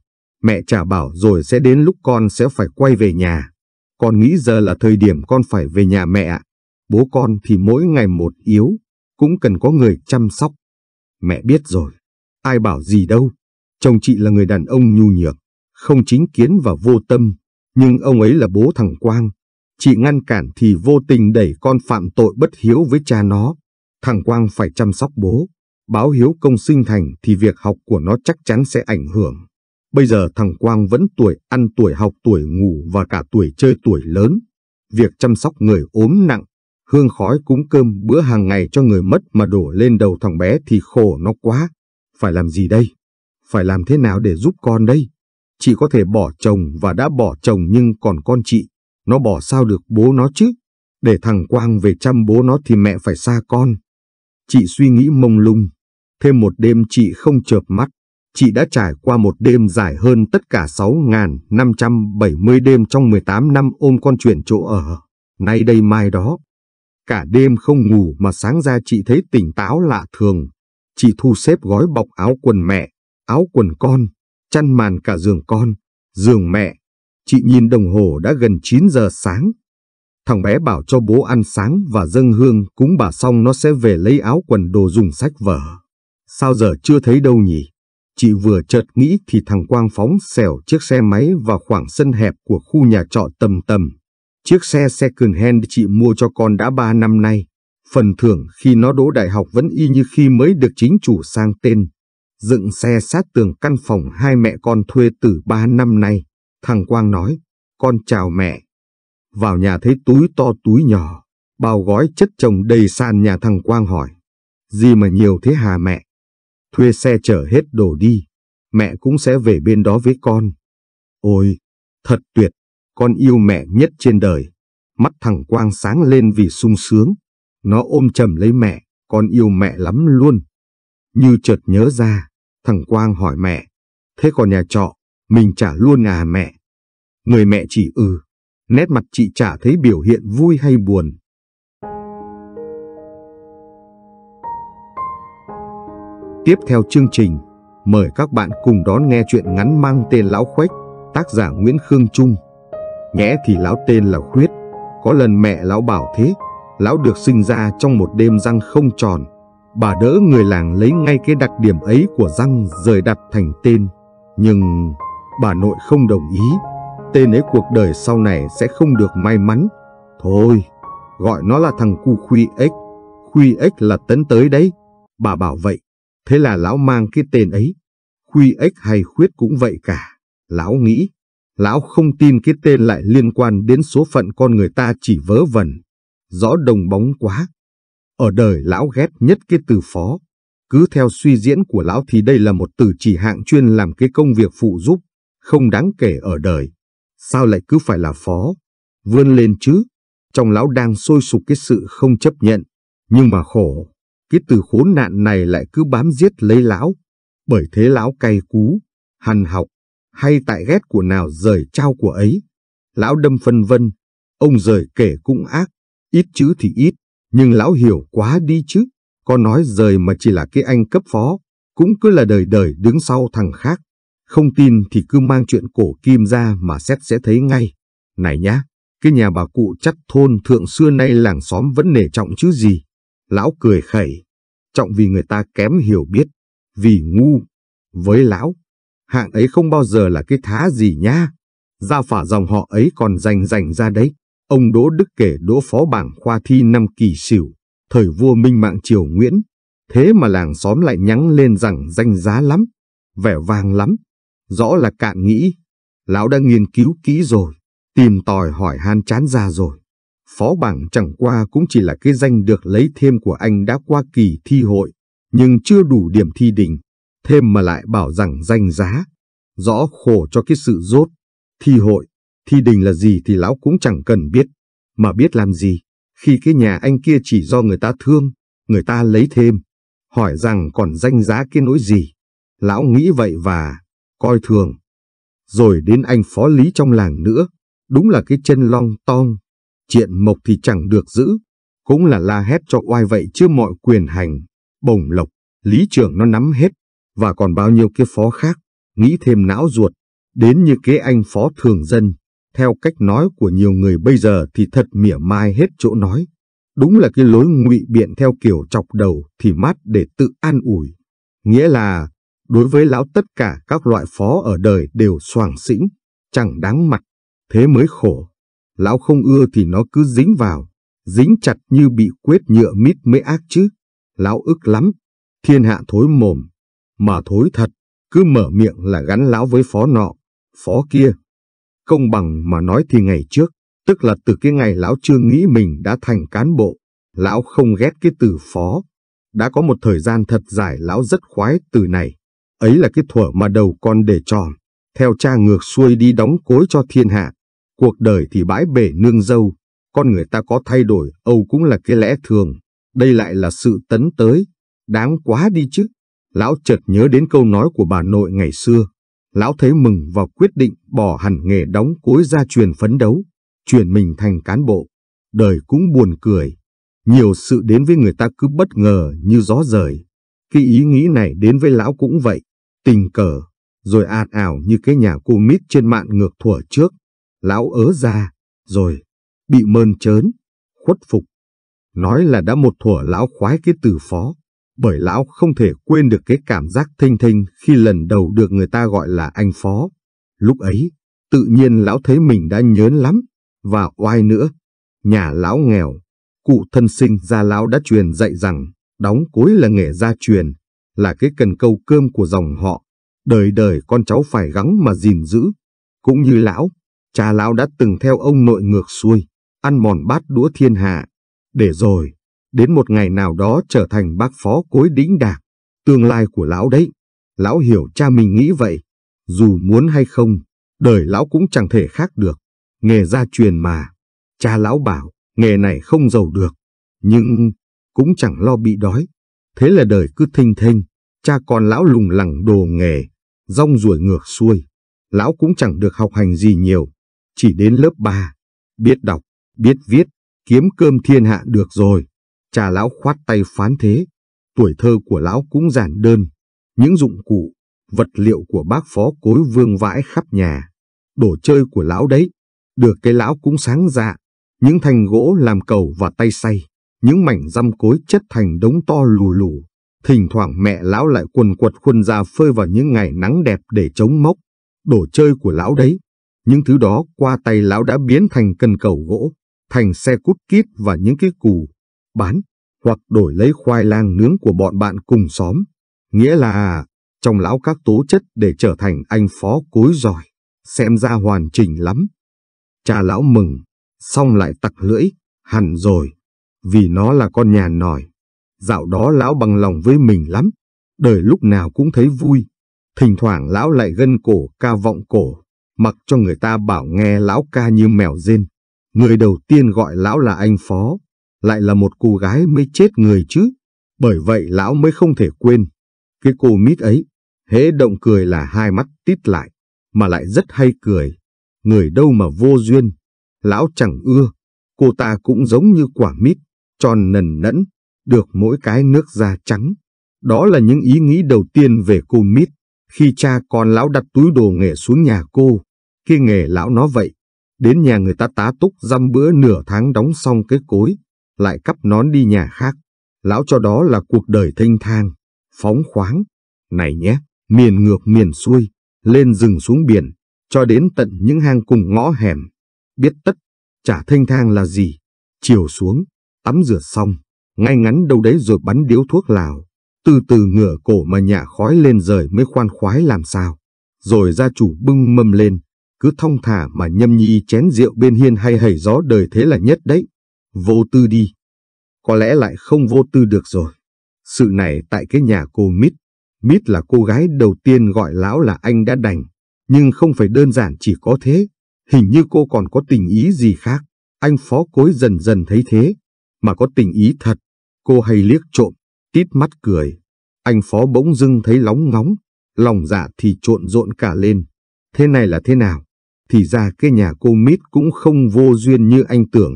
[SPEAKER 1] Mẹ trả bảo rồi sẽ đến lúc con sẽ phải quay về nhà. Con nghĩ giờ là thời điểm con phải về nhà mẹ ạ. Bố con thì mỗi ngày một yếu, cũng cần có người chăm sóc. Mẹ biết rồi, ai bảo gì đâu. Chồng chị là người đàn ông nhu nhược, không chính kiến và vô tâm, nhưng ông ấy là bố thằng Quang. Chị ngăn cản thì vô tình đẩy con phạm tội bất hiếu với cha nó. Thằng Quang phải chăm sóc bố, báo hiếu công sinh thành thì việc học của nó chắc chắn sẽ ảnh hưởng. Bây giờ thằng Quang vẫn tuổi ăn tuổi học tuổi ngủ và cả tuổi chơi tuổi lớn. Việc chăm sóc người ốm nặng, hương khói cúng cơm bữa hàng ngày cho người mất mà đổ lên đầu thằng bé thì khổ nó quá. Phải làm gì đây? phải làm thế nào để giúp con đây? Chị có thể bỏ chồng và đã bỏ chồng nhưng còn con chị, nó bỏ sao được bố nó chứ? Để thằng Quang về chăm bố nó thì mẹ phải xa con. Chị suy nghĩ mông lung. Thêm một đêm chị không chợp mắt. Chị đã trải qua một đêm dài hơn tất cả 6.570 đêm trong 18 năm ôm con chuyển chỗ ở. Nay đây mai đó. Cả đêm không ngủ mà sáng ra chị thấy tỉnh táo lạ thường. Chị thu xếp gói bọc áo quần mẹ, áo quần con, chăn màn cả giường con, giường mẹ. Chị nhìn đồng hồ đã gần 9 giờ sáng. Thằng bé bảo cho bố ăn sáng và dâng hương cúng bà xong nó sẽ về lấy áo quần đồ dùng sách vở. Sao giờ chưa thấy đâu nhỉ? Chị vừa chợt nghĩ thì thằng Quang phóng xẻo chiếc xe máy vào khoảng sân hẹp của khu nhà trọ tầm tầm. Chiếc xe second hand chị mua cho con đã 3 năm nay. Phần thưởng khi nó đỗ đại học vẫn y như khi mới được chính chủ sang tên dựng xe sát tường căn phòng hai mẹ con thuê từ ba năm nay. Thằng Quang nói, con chào mẹ. Vào nhà thấy túi to túi nhỏ, bao gói chất chồng đầy sàn nhà thằng Quang hỏi. Gì mà nhiều thế hà mẹ? Thuê xe chở hết đồ đi, mẹ cũng sẽ về bên đó với con. Ôi, thật tuyệt, con yêu mẹ nhất trên đời. Mắt thằng Quang sáng lên vì sung sướng. Nó ôm chầm lấy mẹ, con yêu mẹ lắm luôn. Như chợt nhớ ra, Thằng Quang hỏi mẹ, thế còn nhà trọ, mình trả luôn à mẹ? Người mẹ chỉ ừ, nét mặt chị chả thấy biểu hiện vui hay buồn. Tiếp theo chương trình, mời các bạn cùng đón nghe chuyện ngắn mang tên Lão Khuếch, tác giả Nguyễn Khương Trung. Nhẽ thì lão tên là Khuyết, có lần mẹ lão bảo thế, lão được sinh ra trong một đêm răng không tròn, bà đỡ người làng lấy ngay cái đặc điểm ấy của răng rời đặt thành tên. Nhưng bà nội không đồng ý, tên ấy cuộc đời sau này sẽ không được may mắn. Thôi, gọi nó là thằng cu khuy ếch, khuy ếch là tấn tới đấy. Bà bảo vậy, thế là lão mang cái tên ấy. Khuy ếch hay khuyết cũng vậy cả, lão nghĩ. Lão không tin cái tên lại liên quan đến số phận con người ta chỉ vớ vẩn. Rõ đồng bóng quá, ở đời lão ghét nhất cái từ phó. Cứ theo suy diễn của lão thì đây là một từ chỉ hạng chuyên làm cái công việc phụ giúp, không đáng kể ở đời. Sao lại cứ phải là phó? Vươn lên chứ. Trong lão đang sôi sục cái sự không chấp nhận. Nhưng mà khổ, cái từ khốn nạn này lại cứ bám giết lấy lão. Bởi thế lão cay cú, hằn học, hay tại ghét của nào rời trao của ấy. Lão đâm phân vân, ông rời kể cũng ác, ít chữ thì ít, nhưng lão hiểu quá đi chứ, có nói rời mà chỉ là cái anh cấp phó, cũng cứ là đời đời đứng sau thằng khác. Không tin thì cứ mang chuyện cổ kim ra mà xét sẽ thấy ngay. Này nhá, cái nhà bà cụ chắc thôn thượng xưa nay làng xóm vẫn nể trọng chứ gì. Lão cười khẩy, trọng vì người ta kém hiểu biết, vì ngu. Với lão, hạng ấy không bao giờ là cái thá gì nhá. Gia phả dòng họ ấy còn rành rành ra đấy. Ông Đỗ Đức kể đỗ phó bảng khoa thi năm kỳ sửu, thời vua Minh Mạng Triều Nguyễn, thế mà làng xóm lại nhắn lên rằng danh giá lắm, vẻ vang lắm, rõ là cạn nghĩ. Lão đã nghiên cứu kỹ rồi, tìm tòi hỏi han chán ra rồi. Phó bảng chẳng qua cũng chỉ là cái danh được lấy thêm của anh đã qua kỳ thi hội, nhưng chưa đủ điểm thi đỉnh, thêm mà lại bảo rằng danh giá, rõ khổ cho cái sự rốt, thi hội. Thi đình là gì thì lão cũng chẳng cần biết, mà biết làm gì, khi cái nhà anh kia chỉ do người ta thương, người ta lấy thêm, hỏi rằng còn danh giá cái nỗi gì. Lão nghĩ vậy và coi thường. Rồi đến anh phó lý trong làng nữa, đúng là cái chân long tong, chuyện mộc thì chẳng được giữ, cũng là la hét cho oai vậy chứ mọi quyền hành, bổng lộc, lý trưởng nó nắm hết, và còn bao nhiêu cái phó khác, nghĩ thêm não ruột, đến như cái anh phó thường dân, theo cách nói của nhiều người bây giờ thì thật mỉa mai hết chỗ nói. Đúng là cái lối ngụy biện theo kiểu chọc đầu thì mát để tự an ủi. Nghĩa là, đối với lão tất cả các loại phó ở đời đều soàng xĩnh, chẳng đáng mặt, thế mới khổ. Lão không ưa thì nó cứ dính vào, dính chặt như bị quyết nhựa mít mới ác chứ. Lão ức lắm, thiên hạ thối mồm, mà thối thật, cứ mở miệng là gắn lão với phó nọ, phó kia. Công bằng mà nói thì ngày trước, tức là từ cái ngày lão chưa nghĩ mình đã thành cán bộ, lão không ghét cái từ phó. Đã có một thời gian thật dài lão rất khoái từ này. Ấy là cái thuở mà đầu con để tròn, theo cha ngược xuôi đi đóng cối cho thiên hạ. Cuộc đời thì bãi bể nương dâu, con người ta có thay đổi âu cũng là cái lẽ thường. Đây lại là sự tấn tới, đáng quá đi chứ. Lão chợt nhớ đến câu nói của bà nội ngày xưa, lão thấy mừng và quyết định bỏ hẳn nghề đóng cối ra truyền phấn đấu, chuyển mình thành cán bộ. Đời cũng buồn cười, nhiều sự đến với người ta cứ bất ngờ như gió rời. Khi ý nghĩ này đến với lão cũng vậy, tình cờ, rồi ạt ảo như cái nhà cô mít trên mạng ngược thuở trước. Lão ớ ra, rồi, bị mơn trớn, khuất phục. Nói là đã một thuở lão khoái cái từ phó, bởi lão không thể quên được cái cảm giác thinh thinh khi lần đầu được người ta gọi là anh phó. Lúc ấy, tự nhiên lão thấy mình đã nhớn lắm, và oai nữa. Nhà lão nghèo, cụ thân sinh gia lão đã truyền dạy rằng đóng cối là nghề gia truyền, là cái cần câu cơm của dòng họ, đời đời con cháu phải gắng mà gìn giữ. Cũng như lão, cha lão đã từng theo ông nội ngược xuôi, ăn mòn bát đũa thiên hạ, để rồi đến một ngày nào đó trở thành bác phó cối đĩnh đảng, tương lai của lão đấy. Lão hiểu cha mình nghĩ vậy, dù muốn hay không, đời lão cũng chẳng thể khác được, nghề gia truyền mà. Cha lão bảo, nghề này không giàu được, nhưng cũng chẳng lo bị đói. Thế là đời cứ thinh thênh, cha con lão lùng lẳng đồ nghề, rong ruổi ngược xuôi. Lão cũng chẳng được học hành gì nhiều, chỉ đến lớp 3, biết đọc, biết viết, kiếm cơm thiên hạ được rồi. Cha lão khoát tay phán thế, tuổi thơ của lão cũng giản đơn, những dụng cụ, vật liệu của bác phó cối vương vãi khắp nhà, đồ chơi của lão đấy, được cái lão cũng sáng dạ, những thanh gỗ làm cầu và tay say, những mảnh răm cối chất thành đống to lù lù, thỉnh thoảng mẹ lão lại quần quật khuôn ra phơi vào những ngày nắng đẹp để chống mốc, đồ chơi của lão đấy. Những thứ đó qua tay lão đã biến thành cần cầu gỗ, thành xe cút kít và những cái cù, bán hoặc đổi lấy khoai lang nướng của bọn bạn cùng xóm. Nghĩa là trong lão các tố chất để trở thành anh phó cối giỏi, xem ra hoàn chỉnh lắm. Cha lão mừng, xong lại tặc lưỡi, hẳn rồi, vì nó là con nhà nòi. Dạo đó lão bằng lòng với mình lắm, đời lúc nào cũng thấy vui. Thỉnh thoảng lão lại gân cổ ca vọng cổ, mặc cho người ta bảo nghe lão ca như mèo rên. Người đầu tiên gọi lão là anh phó, lại là một cô gái mới chết người chứ. Bởi vậy lão mới không thể quên. Cái cô mít ấy, hễ động cười là hai mắt tít lại, mà lại rất hay cười. Người đâu mà vô duyên, lão chẳng ưa. Cô ta cũng giống như quả mít, tròn nần nẫn, được mỗi cái nước da trắng. Đó là những ý nghĩ đầu tiên về cô mít, khi cha con lão đặt túi đồ nghề xuống nhà cô. Cái nghề lão nó vậy, đến nhà người ta tá túc dăm bữa nửa tháng đóng xong cái cối, lại cắp nón đi nhà khác. Lão cho đó là cuộc đời thanh thang, phóng khoáng. Này nhé, miền ngược miền xuôi, lên rừng xuống biển, cho đến tận những hang cùng ngõ hẻm. Biết tất, chả thanh thang là gì. Chiều xuống, tắm rửa xong, ngay ngắn đâu đấy rồi bắn điếu thuốc lào. Từ từ ngửa cổ mà nhả khói lên rời mới khoan khoái làm sao. Rồi gia chủ bưng mâm lên, cứ thong thả mà nhâm nhi chén rượu bên hiên hay hầy gió đời thế là nhất đấy vô tư đi. Có lẽ lại không vô tư được rồi. Sự này tại cái nhà cô Mít. Mít là cô gái đầu tiên gọi lão là anh đã đành. Nhưng không phải đơn giản chỉ có thế. Hình như cô còn có tình ý gì khác. Anh phó cối dần dần thấy thế. Mà có tình ý thật. Cô hay liếc trộm, tít mắt cười. Anh phó bỗng dưng thấy lóng ngóng. Lòng dạ thì trộn rộn cả lên. Thế này là thế nào? Thì ra cái nhà cô Mít cũng không vô duyên như anh tưởng.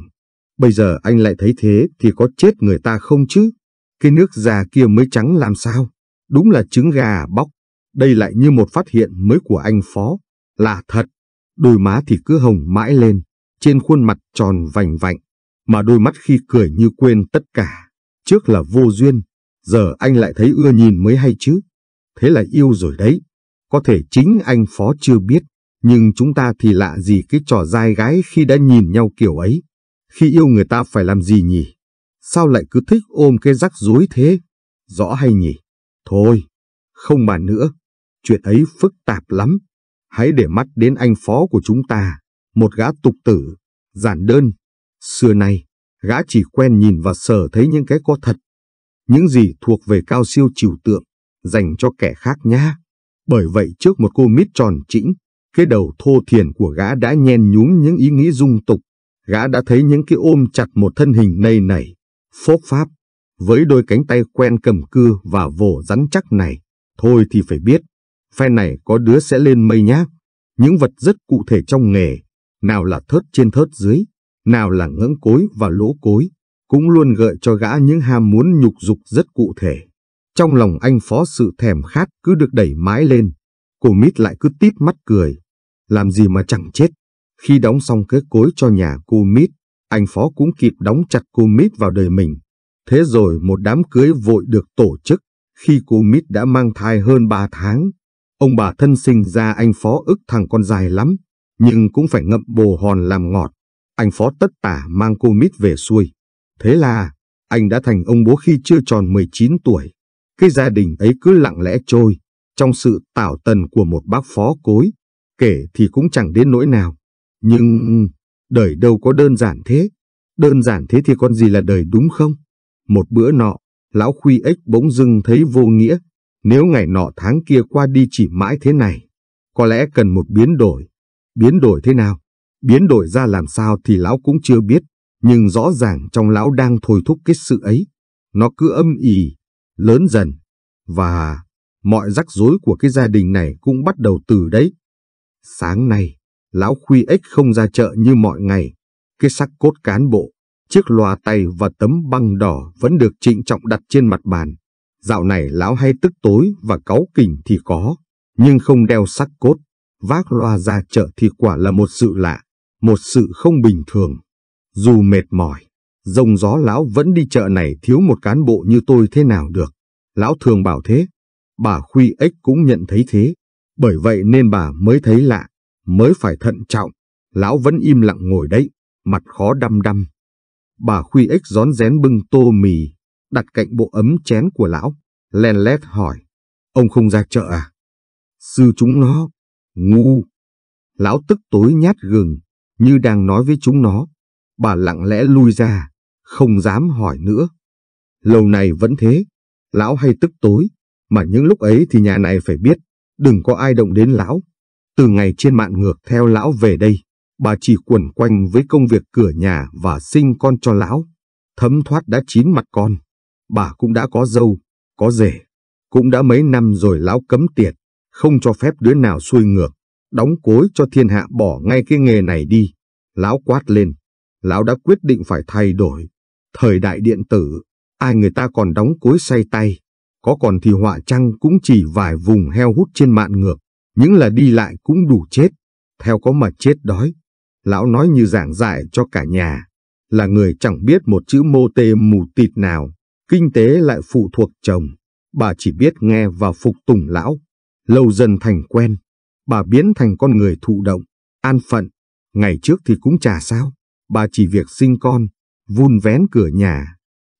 [SPEAKER 1] Bây giờ anh lại thấy thế thì có chết người ta không chứ? Cái nước già kia mới trắng làm sao? Đúng là trứng gà bóc. Đây lại như một phát hiện mới của anh Phó. Là thật. Đôi má thì cứ hồng mãi lên. Trên khuôn mặt tròn vành vạnh. Mà đôi mắt khi cười như quên tất cả. Trước là vô duyên. Giờ anh lại thấy ưa nhìn mới hay chứ. Thế là yêu rồi đấy. Có thể chính anh Phó chưa biết. Nhưng chúng ta thì lạ gì cái trò dai gái khi đã nhìn nhau kiểu ấy. Khi yêu người ta phải làm gì nhỉ? Sao lại cứ thích ôm cái rắc rối thế? Rõ hay nhỉ? Thôi, không bàn nữa. Chuyện ấy phức tạp lắm. Hãy để mắt đến anh phó của chúng ta, một gã tục tử, giản đơn. Xưa nay, gã chỉ quen nhìn và sờ thấy những cái có thật. Những gì thuộc về cao siêu chiều tượng, dành cho kẻ khác nhá. Bởi vậy trước một cô mít tròn chỉnh, cái đầu thô thiển của gã đã nhen nhúm những ý nghĩ dung tục, gã đã thấy những cái ôm chặt một thân hình nầy nảy, phốp pháp, với đôi cánh tay quen cầm cưa và vồ rắn chắc này, thôi thì phải biết, phe này có đứa sẽ lên mây nhá. Những vật rất cụ thể trong nghề, nào là thớt trên thớt dưới, nào là ngưỡng cối và lỗ cối, cũng luôn gợi cho gã những ham muốn nhục dục rất cụ thể. Trong lòng anh phó sự thèm khát cứ được đẩy mãi lên, Cô mít lại cứ tít mắt cười, làm gì mà chẳng chết. Khi đóng xong cái cối cho nhà cô Mít, anh Phó cũng kịp đóng chặt cô Mít vào đời mình. Thế rồi một đám cưới vội được tổ chức, khi cô Mít đã mang thai hơn 3 tháng. Ông bà thân sinh ra anh Phó ức thằng con dài lắm, nhưng cũng phải ngậm bồ hòn làm ngọt. Anh Phó tất tả mang cô Mít về xuôi. Thế là, anh đã thành ông bố khi chưa tròn 19 tuổi. Cái gia đình ấy cứ lặng lẽ trôi, trong sự tảo tần của một bác phó cối, kể thì cũng chẳng đến nỗi nào. Nhưng đời đâu có đơn giản thế. Đơn giản thế thì con gì là đời đúng không? Một bữa nọ, lão khuy ếch bỗng dưng thấy vô nghĩa. Nếu ngày nọ tháng kia qua đi chỉ mãi thế này, có lẽ cần một biến đổi. Biến đổi thế nào? Biến đổi ra làm sao thì lão cũng chưa biết, nhưng rõ ràng trong lão đang thôi thúc cái sự ấy. Nó cứ âm ỉ, lớn dần, và mọi rắc rối của cái gia đình này cũng bắt đầu từ đấy. Sáng nay, lão Khuy Ếch không ra chợ như mọi ngày. Cái sắc cốt cán bộ, chiếc loa tay và tấm băng đỏ vẫn được trịnh trọng đặt trên mặt bàn. Dạo này lão hay tức tối và cáu kỉnh thì có, nhưng không đeo sắc cốt, vác loa ra chợ thì quả là một sự lạ, một sự không bình thường. Dù mệt mỏi, rông gió lão vẫn đi chợ này thiếu một cán bộ như tôi thế nào được. Lão thường bảo thế, bà Khuy Ếch cũng nhận thấy thế, bởi vậy nên bà mới thấy lạ mới phải thận trọng, lão vẫn im lặng ngồi đấy, mặt khó đăm đăm. Bà Khuy Ếch rón rén bưng tô mì, đặt cạnh bộ ấm chén của lão, len lét hỏi, ông không ra chợ à? Sư chúng nó, ngu. Lão tức tối nhát gừng, như đang nói với chúng nó. Bà lặng lẽ lui ra, không dám hỏi nữa. Lâu này vẫn thế, lão hay tức tối, mà những lúc ấy thì nhà này phải biết, đừng có ai động đến lão. Từ ngày trên mạng ngược theo lão về đây, bà chỉ quẩn quanh với công việc cửa nhà và sinh con cho lão. Thấm thoát đã chín mặt con. Bà cũng đã có dâu, có rể. Cũng đã mấy năm rồi lão cấm tiệt, không cho phép đứa nào xuôi ngược. Đóng cối cho thiên hạ bỏ ngay cái nghề này đi. Lão quát lên. Lão đã quyết định phải thay đổi. Thời đại điện tử, ai người ta còn đóng cối say tay. Có còn thì họa trăng cũng chỉ vài vùng heo hút trên mạng ngược những là đi lại cũng đủ chết, theo có mà chết đói. Lão nói như giảng dạy cho cả nhà, là người chẳng biết một chữ mô tê mù tịt nào, kinh tế lại phụ thuộc chồng, bà chỉ biết nghe và phục tùng lão. Lâu dần thành quen, bà biến thành con người thụ động, an phận, ngày trước thì cũng chả sao, bà chỉ việc sinh con, vun vén cửa nhà,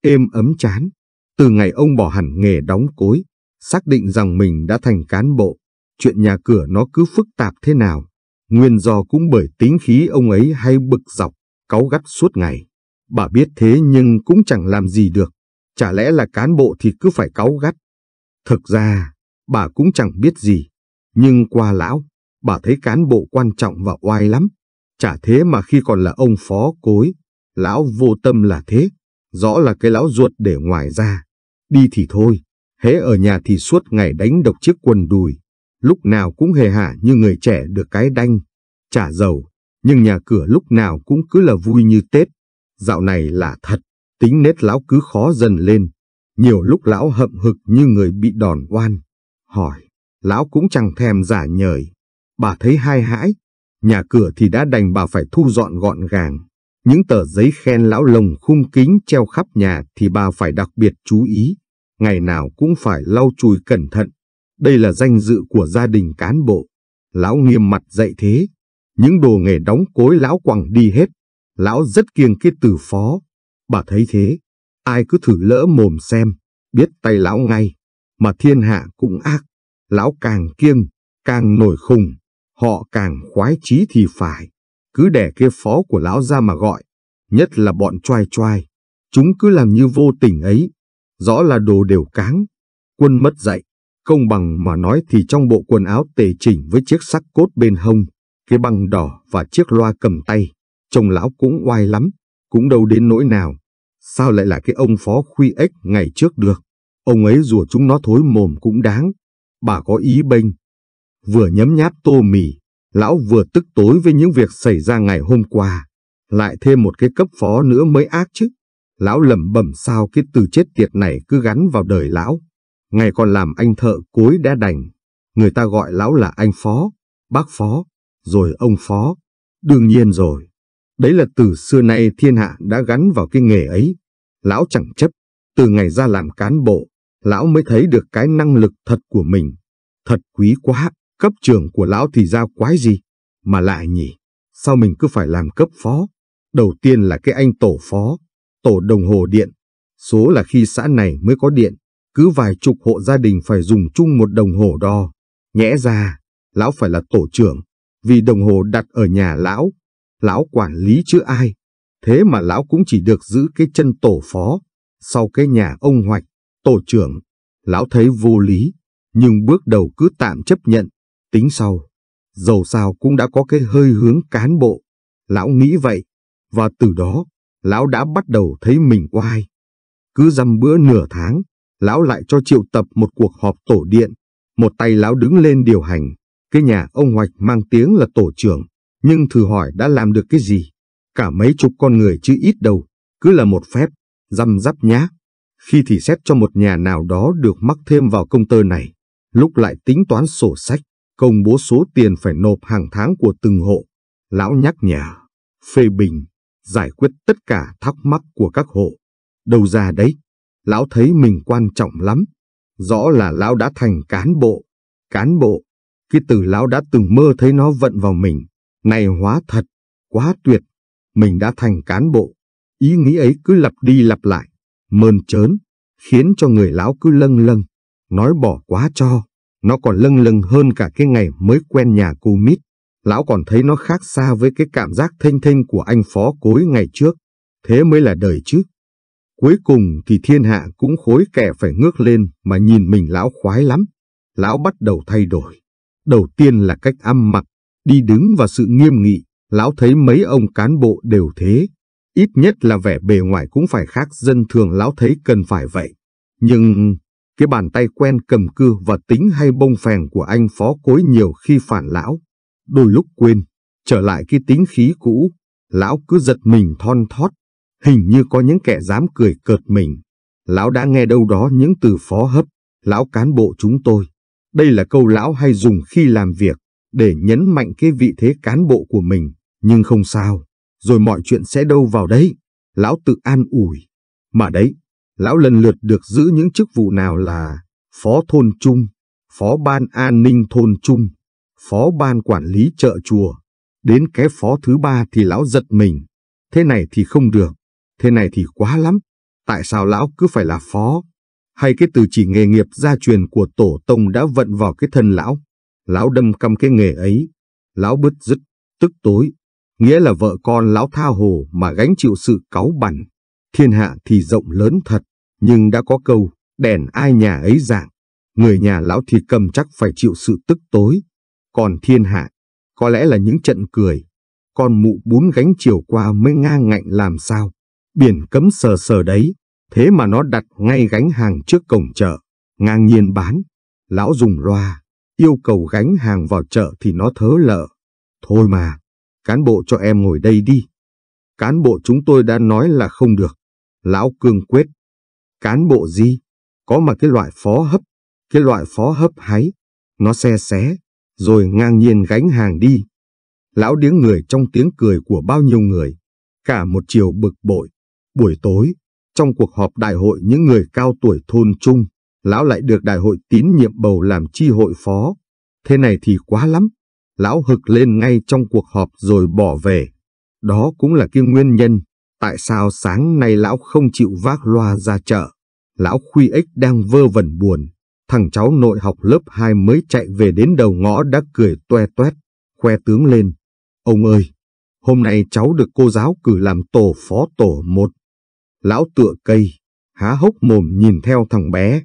[SPEAKER 1] êm ấm chán. Từ ngày ông bỏ hẳn nghề đóng cối, xác định rằng mình đã thành cán bộ, chuyện nhà cửa nó cứ phức tạp thế nào, nguyên do cũng bởi tính khí ông ấy hay bực dọc, cáu gắt suốt ngày. Bà biết thế nhưng cũng chẳng làm gì được, chả lẽ là cán bộ thì cứ phải cáu gắt. Thực ra, bà cũng chẳng biết gì, nhưng qua lão, bà thấy cán bộ quan trọng và oai lắm. Chả thế mà khi còn là ông phó cối, lão vô tâm là thế, rõ là cái lão ruột để ngoài ra. Đi thì thôi, hễ ở nhà thì suốt ngày đánh độc chiếc quần đùi, lúc nào cũng hề hả như người trẻ được cái đanh, trả giàu, nhưng nhà cửa lúc nào cũng cứ là vui như Tết. Dạo này là thật, tính nết lão cứ khó dần lên, nhiều lúc lão hậm hực như người bị đòn oan. Hỏi, lão cũng chẳng thèm giả nhời, bà thấy hai hãi, nhà cửa thì đã đành bà phải thu dọn gọn gàng. Những tờ giấy khen lão lồng khung kính treo khắp nhà thì bà phải đặc biệt chú ý, ngày nào cũng phải lau chùi cẩn thận, đây là danh dự của gia đình cán bộ. Lão nghiêm mặt dạy thế. Những đồ nghề đóng cối lão quẳng đi hết. Lão rất kiêng kết từ phó. Bà thấy thế. Ai cứ thử lỡ mồm xem. Biết tay lão ngay. Mà thiên hạ cũng ác. Lão càng kiêng, càng nổi khùng. Họ càng khoái chí thì phải. Cứ để kia phó của lão ra mà gọi. Nhất là bọn choai choai. Chúng cứ làm như vô tình ấy. Rõ là đồ đều cáng. Quân mất dạy Công bằng mà nói thì trong bộ quần áo tề chỉnh với chiếc sắc cốt bên hông, cái băng đỏ và chiếc loa cầm tay, trông lão cũng oai lắm, cũng đâu đến nỗi nào. Sao lại là cái ông phó khuy ếch ngày trước được? Ông ấy rùa chúng nó thối mồm cũng đáng. Bà có ý bênh. Vừa nhấm nháp tô mì, lão vừa tức tối với những việc xảy ra ngày hôm qua. Lại thêm một cái cấp phó nữa mới ác chứ. Lão lẩm bẩm sao cái từ chết tiệt này cứ gắn vào đời lão ngày còn làm anh thợ cối đá đành, người ta gọi lão là anh phó, bác phó, rồi ông phó, đương nhiên rồi. Đấy là từ xưa nay thiên hạ đã gắn vào cái nghề ấy. Lão chẳng chấp, từ ngày ra làm cán bộ, lão mới thấy được cái năng lực thật của mình. Thật quý quá, cấp trưởng của lão thì ra quái gì, mà lại nhỉ, sao mình cứ phải làm cấp phó? Đầu tiên là cái anh tổ phó, tổ đồng hồ điện, số là khi xã này mới có điện, cứ vài chục hộ gia đình phải dùng chung một đồng hồ đo. Nhẽ ra, lão phải là tổ trưởng, vì đồng hồ đặt ở nhà lão, lão quản lý chứ ai. Thế mà lão cũng chỉ được giữ cái chân tổ phó, sau cái nhà ông Hoạch, tổ trưởng. Lão thấy vô lý, nhưng bước đầu cứ tạm chấp nhận, tính sau. Dầu sao cũng đã có cái hơi hướng cán bộ, lão nghĩ vậy, và từ đó, lão đã bắt đầu thấy mình oai. Cứ dăm bữa nửa tháng, lão lại cho triệu tập một cuộc họp tổ điện, một tay lão đứng lên điều hành. Cái nhà ông Hoạch mang tiếng là tổ trưởng, nhưng thử hỏi đã làm được cái gì? Cả mấy chục con người chứ ít đâu, cứ là một phép, răm rắp nhá. Khi thì xét cho một nhà nào đó được mắc thêm vào công tơ này, lúc lại tính toán sổ sách, công bố số tiền phải nộp hàng tháng của từng hộ. Lão nhắc nhở, phê bình, giải quyết tất cả thắc mắc của các hộ. Đầu ra đấy lão thấy mình quan trọng lắm. Rõ là lão đã thành cán bộ. Cán bộ, cái từ lão đã từng mơ thấy nó vận vào mình. Này hóa thật, quá tuyệt. Mình đã thành cán bộ. Ý nghĩ ấy cứ lặp đi lặp lại, mơn trớn, khiến cho người lão cứ lâng lâng. Nói bỏ quá cho, nó còn lâng lâng hơn cả cái ngày mới quen nhà cô Mít. Lão còn thấy nó khác xa với cái cảm giác thanh thanh của anh phó cối ngày trước. Thế mới là đời chứ. Cuối cùng thì thiên hạ cũng khối kẻ phải ngước lên mà nhìn mình lão khoái lắm. Lão bắt đầu thay đổi. Đầu tiên là cách ăn mặc, đi đứng và sự nghiêm nghị. Lão thấy mấy ông cán bộ đều thế. Ít nhất là vẻ bề ngoài cũng phải khác dân thường lão thấy cần phải vậy. Nhưng cái bàn tay quen cầm cư và tính hay bông phèn của anh phó cối nhiều khi phản lão. Đôi lúc quên, trở lại cái tính khí cũ, lão cứ giật mình thon thót, Hình như có những kẻ dám cười cợt mình. Lão đã nghe đâu đó những từ phó hấp, lão cán bộ chúng tôi. Đây là câu lão hay dùng khi làm việc, để nhấn mạnh cái vị thế cán bộ của mình. Nhưng không sao, rồi mọi chuyện sẽ đâu vào đấy. Lão tự an ủi. Mà đấy, lão lần lượt được giữ những chức vụ nào là phó thôn trung, phó ban an ninh thôn trung, phó ban quản lý chợ chùa. Đến cái phó thứ ba thì lão giật mình. Thế này thì không được. Thế này thì quá lắm, tại sao lão cứ phải là phó? Hay cái từ chỉ nghề nghiệp gia truyền của tổ tông đã vận vào cái thân lão? Lão đâm căm cái nghề ấy, lão bứt rứt, tức tối, nghĩa là vợ con lão tha hồ mà gánh chịu sự cáu bẩn. Thiên hạ thì rộng lớn thật, nhưng đã có câu, đèn ai nhà ấy dạng, người nhà lão thì cầm chắc phải chịu sự tức tối. Còn thiên hạ, có lẽ là những trận cười, con mụ bún gánh chiều qua mới ngang ngạnh làm sao biển cấm sờ sờ đấy, thế mà nó đặt ngay gánh hàng trước cổng chợ, ngang nhiên bán. Lão dùng loa, yêu cầu gánh hàng vào chợ thì nó thớ lợ. Thôi mà, cán bộ cho em ngồi đây đi. Cán bộ chúng tôi đã nói là không được. Lão cương quyết. Cán bộ gì? Có mà cái loại phó hấp, cái loại phó hấp hái, Nó xe xé, rồi ngang nhiên gánh hàng đi. Lão điếng người trong tiếng cười của bao nhiêu người. Cả một chiều bực bội, Buổi tối, trong cuộc họp đại hội những người cao tuổi thôn chung, lão lại được đại hội tín nhiệm bầu làm chi hội phó. Thế này thì quá lắm. Lão hực lên ngay trong cuộc họp rồi bỏ về. Đó cũng là cái nguyên nhân tại sao sáng nay lão không chịu vác loa ra chợ. Lão Khuy Ếch đang vơ vẩn buồn. Thằng cháu nội học lớp 2 mới chạy về đến đầu ngõ đã cười toe toét, khoe tướng lên. Ông ơi, hôm nay cháu được cô giáo cử làm tổ phó tổ một lão tựa cây, há hốc mồm nhìn theo thằng bé.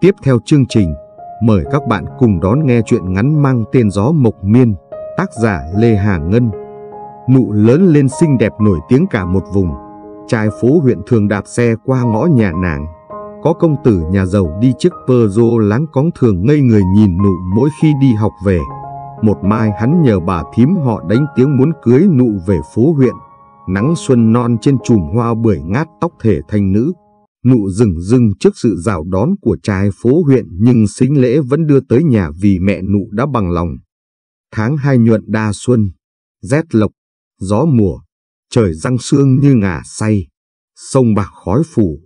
[SPEAKER 1] Tiếp theo chương trình, mời các bạn cùng đón nghe chuyện ngắn mang tên Gió Mộc Miên, tác giả Lê Hà Ngân. Nụ lớn lên xinh đẹp nổi tiếng cả một vùng, trai phố huyện thường đạp xe qua ngõ nhà nàng. Có công tử nhà giàu đi chiếc Peugeot láng cóng thường ngây người nhìn nụ mỗi khi đi học về. Một mai hắn nhờ bà thím họ đánh tiếng muốn cưới nụ về phố huyện. Nắng xuân non trên chùm hoa bưởi ngát tóc thể thanh nữ. Nụ rừng rưng trước sự rào đón của trai phố huyện nhưng sinh lễ vẫn đưa tới nhà vì mẹ nụ đã bằng lòng. Tháng hai nhuận đa xuân, rét lộc, gió mùa, trời răng sương như ngà say, sông bạc khói phủ,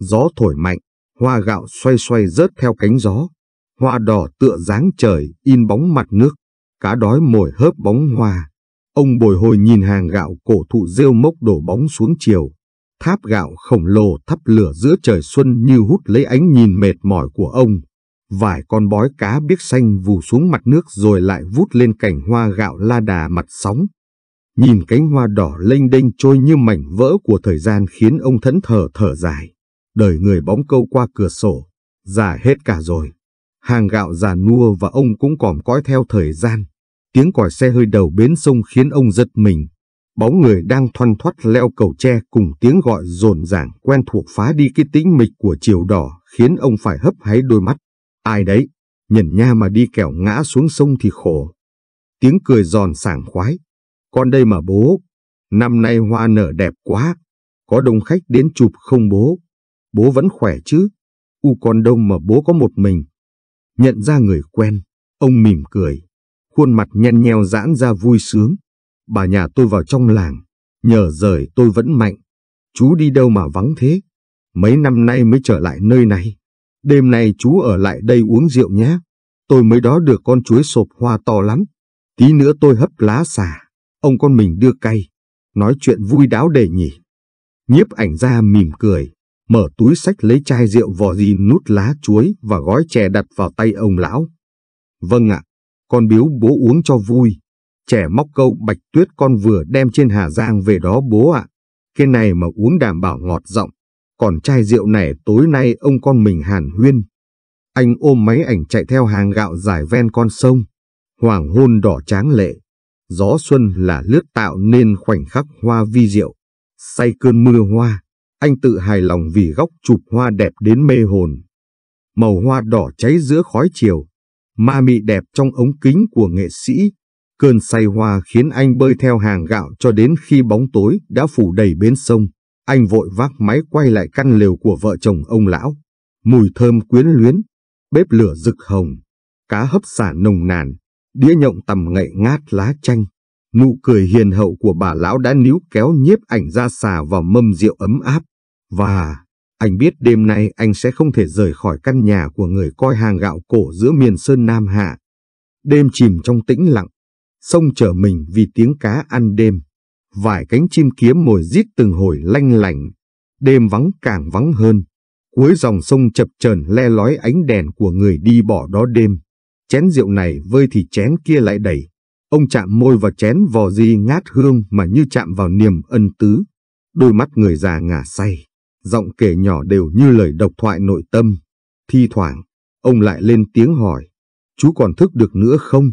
[SPEAKER 1] gió thổi mạnh, hoa gạo xoay xoay rớt theo cánh gió, hoa đỏ tựa dáng trời in bóng mặt nước cá đói mồi hớp bóng hoa. Ông bồi hồi nhìn hàng gạo cổ thụ rêu mốc đổ bóng xuống chiều. Tháp gạo khổng lồ thắp lửa giữa trời xuân như hút lấy ánh nhìn mệt mỏi của ông. Vài con bói cá biếc xanh vù xuống mặt nước rồi lại vút lên cành hoa gạo la đà mặt sóng. Nhìn cánh hoa đỏ lênh đênh trôi như mảnh vỡ của thời gian khiến ông thẫn thờ thở dài. Đời người bóng câu qua cửa sổ, già hết cả rồi hàng gạo già nua và ông cũng còm cõi theo thời gian. Tiếng còi xe hơi đầu bến sông khiến ông giật mình. Bóng người đang thoăn thoắt leo cầu tre cùng tiếng gọi rồn ràng quen thuộc phá đi cái tĩnh mịch của chiều đỏ khiến ông phải hấp háy đôi mắt. Ai đấy, nhìn nha mà đi kẻo ngã xuống sông thì khổ. Tiếng cười giòn sảng khoái. Con đây mà bố, năm nay hoa nở đẹp quá, có đông khách đến chụp không bố. Bố vẫn khỏe chứ, u con đông mà bố có một mình. Nhận ra người quen, ông mỉm cười, khuôn mặt nhăn nheo giãn ra vui sướng. Bà nhà tôi vào trong làng, nhờ rời tôi vẫn mạnh. Chú đi đâu mà vắng thế? Mấy năm nay mới trở lại nơi này. Đêm nay chú ở lại đây uống rượu nhé. Tôi mới đó được con chuối sộp hoa to lắm. Tí nữa tôi hấp lá xà, ông con mình đưa cay. Nói chuyện vui đáo đề nhỉ. Nhiếp ảnh ra mỉm cười, mở túi sách lấy chai rượu vỏ gì nút lá chuối và gói chè đặt vào tay ông lão. Vâng ạ, con biếu bố uống cho vui. Chè móc câu bạch tuyết con vừa đem trên Hà Giang về đó bố ạ. Cái này mà uống đảm bảo ngọt giọng. Còn chai rượu này tối nay ông con mình hàn huyên. Anh ôm máy ảnh chạy theo hàng gạo dài ven con sông. Hoàng hôn đỏ tráng lệ. Gió xuân là lướt tạo nên khoảnh khắc hoa vi diệu. Say cơn mưa hoa anh tự hài lòng vì góc chụp hoa đẹp đến mê hồn. Màu hoa đỏ cháy giữa khói chiều, ma mị đẹp trong ống kính của nghệ sĩ. Cơn say hoa khiến anh bơi theo hàng gạo cho đến khi bóng tối đã phủ đầy bến sông. Anh vội vác máy quay lại căn lều của vợ chồng ông lão. Mùi thơm quyến luyến, bếp lửa rực hồng, cá hấp xả nồng nàn, đĩa nhộng tầm ngậy ngát lá chanh. Nụ cười hiền hậu của bà lão đã níu kéo nhiếp ảnh ra xà vào mâm rượu ấm áp. Và anh biết đêm nay anh sẽ không thể rời khỏi căn nhà của người coi hàng gạo cổ giữa miền Sơn Nam Hạ. Đêm chìm trong tĩnh lặng, sông trở mình vì tiếng cá ăn đêm. Vài cánh chim kiếm mồi rít từng hồi lanh lảnh đêm vắng càng vắng hơn. Cuối dòng sông chập chờn le lói ánh đèn của người đi bỏ đó đêm. Chén rượu này vơi thì chén kia lại đầy. Ông chạm môi vào chén vò di ngát hương mà như chạm vào niềm ân tứ. Đôi mắt người già ngả say, giọng kể nhỏ đều như lời độc thoại nội tâm. Thi thoảng, ông lại lên tiếng hỏi, chú còn thức được nữa không?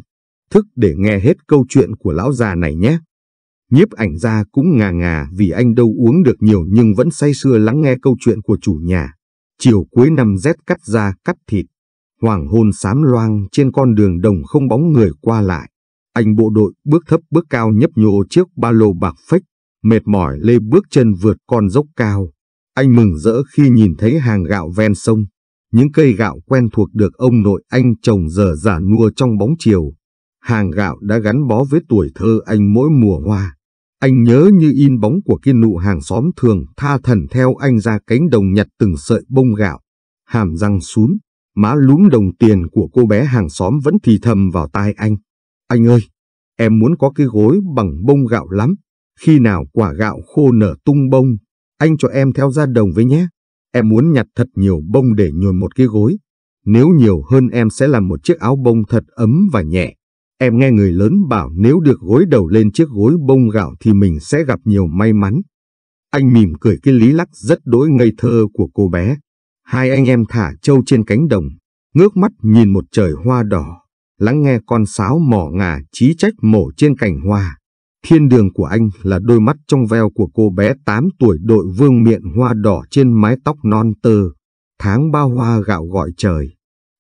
[SPEAKER 1] Thức để nghe hết câu chuyện của lão già này nhé. Nhiếp ảnh gia cũng ngà ngà vì anh đâu uống được nhiều nhưng vẫn say sưa lắng nghe câu chuyện của chủ nhà. Chiều cuối năm rét cắt da cắt thịt, hoàng hôn sám loang trên con đường đồng không bóng người qua lại. Anh bộ đội bước thấp bước cao nhấp nhô chiếc ba lô bạc phách, mệt mỏi lê bước chân vượt con dốc cao. Anh mừng rỡ khi nhìn thấy hàng gạo ven sông, những cây gạo quen thuộc được ông nội anh trồng dở dả nua trong bóng chiều. Hàng gạo đã gắn bó với tuổi thơ anh mỗi mùa hoa. Anh nhớ như in bóng của kiên nụ hàng xóm thường tha thần theo anh ra cánh đồng nhặt từng sợi bông gạo, hàm răng xuống, má lúm đồng tiền của cô bé hàng xóm vẫn thì thầm vào tai anh. Anh ơi, em muốn có cái gối bằng bông gạo lắm. Khi nào quả gạo khô nở tung bông, anh cho em theo ra đồng với nhé. Em muốn nhặt thật nhiều bông để nhồi một cái gối. Nếu nhiều hơn em sẽ làm một chiếc áo bông thật ấm và nhẹ. Em nghe người lớn bảo nếu được gối đầu lên chiếc gối bông gạo thì mình sẽ gặp nhiều may mắn. Anh mỉm cười cái lý lắc rất đối ngây thơ của cô bé. Hai anh em thả trâu trên cánh đồng, ngước mắt nhìn một trời hoa đỏ lắng nghe con sáo mỏ ngà chí trách mổ trên cành hoa. Thiên đường của anh là đôi mắt trong veo của cô bé 8 tuổi đội vương miệng hoa đỏ trên mái tóc non tơ. Tháng ba hoa gạo gọi trời.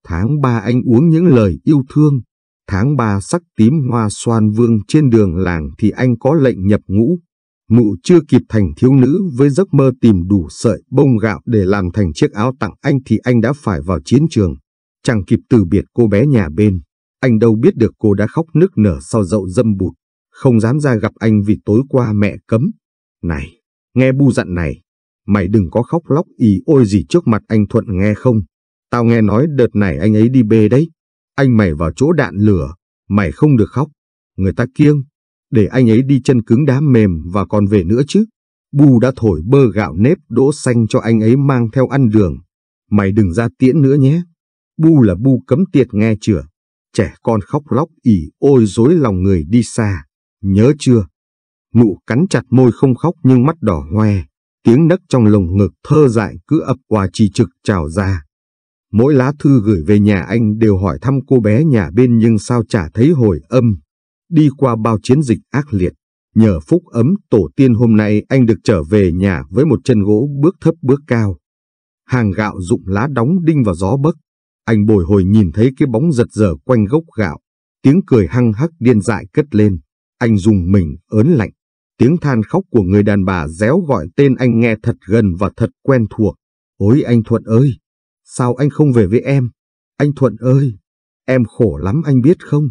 [SPEAKER 1] Tháng ba anh uống những lời yêu thương. Tháng ba sắc tím hoa xoan vương trên đường làng thì anh có lệnh nhập ngũ. Mụ chưa kịp thành thiếu nữ với giấc mơ tìm đủ sợi bông gạo để làm thành chiếc áo tặng anh thì anh đã phải vào chiến trường. Chẳng kịp từ biệt cô bé nhà bên. Anh đâu biết được cô đã khóc nức nở sau dậu dâm bụt, không dám ra gặp anh vì tối qua mẹ cấm. Này, nghe bu dặn này, mày đừng có khóc lóc ý ôi gì trước mặt anh Thuận nghe không. Tao nghe nói đợt này anh ấy đi bê đấy. Anh mày vào chỗ đạn lửa, mày không được khóc. Người ta kiêng, để anh ấy đi chân cứng đá mềm và còn về nữa chứ. Bu đã thổi bơ gạo nếp đỗ xanh cho anh ấy mang theo ăn đường. Mày đừng ra tiễn nữa nhé. Bu là bu cấm tiệt nghe chưa Trẻ con khóc lóc ỉ ôi dối lòng người đi xa, nhớ chưa? Mụ cắn chặt môi không khóc nhưng mắt đỏ hoe, tiếng nấc trong lồng ngực thơ dại cứ ập hòa trì trực trào ra. Mỗi lá thư gửi về nhà anh đều hỏi thăm cô bé nhà bên nhưng sao chả thấy hồi âm. Đi qua bao chiến dịch ác liệt, nhờ phúc ấm tổ tiên hôm nay anh được trở về nhà với một chân gỗ bước thấp bước cao. Hàng gạo rụng lá đóng đinh vào gió bấc, anh bồi hồi nhìn thấy cái bóng giật giờ quanh gốc gạo, tiếng cười hăng hắc điên dại cất lên. Anh dùng mình ớn lạnh, tiếng than khóc của người đàn bà réo gọi tên anh nghe thật gần và thật quen thuộc. Ôi anh Thuận ơi, sao anh không về với em? Anh Thuận ơi, em khổ lắm anh biết không?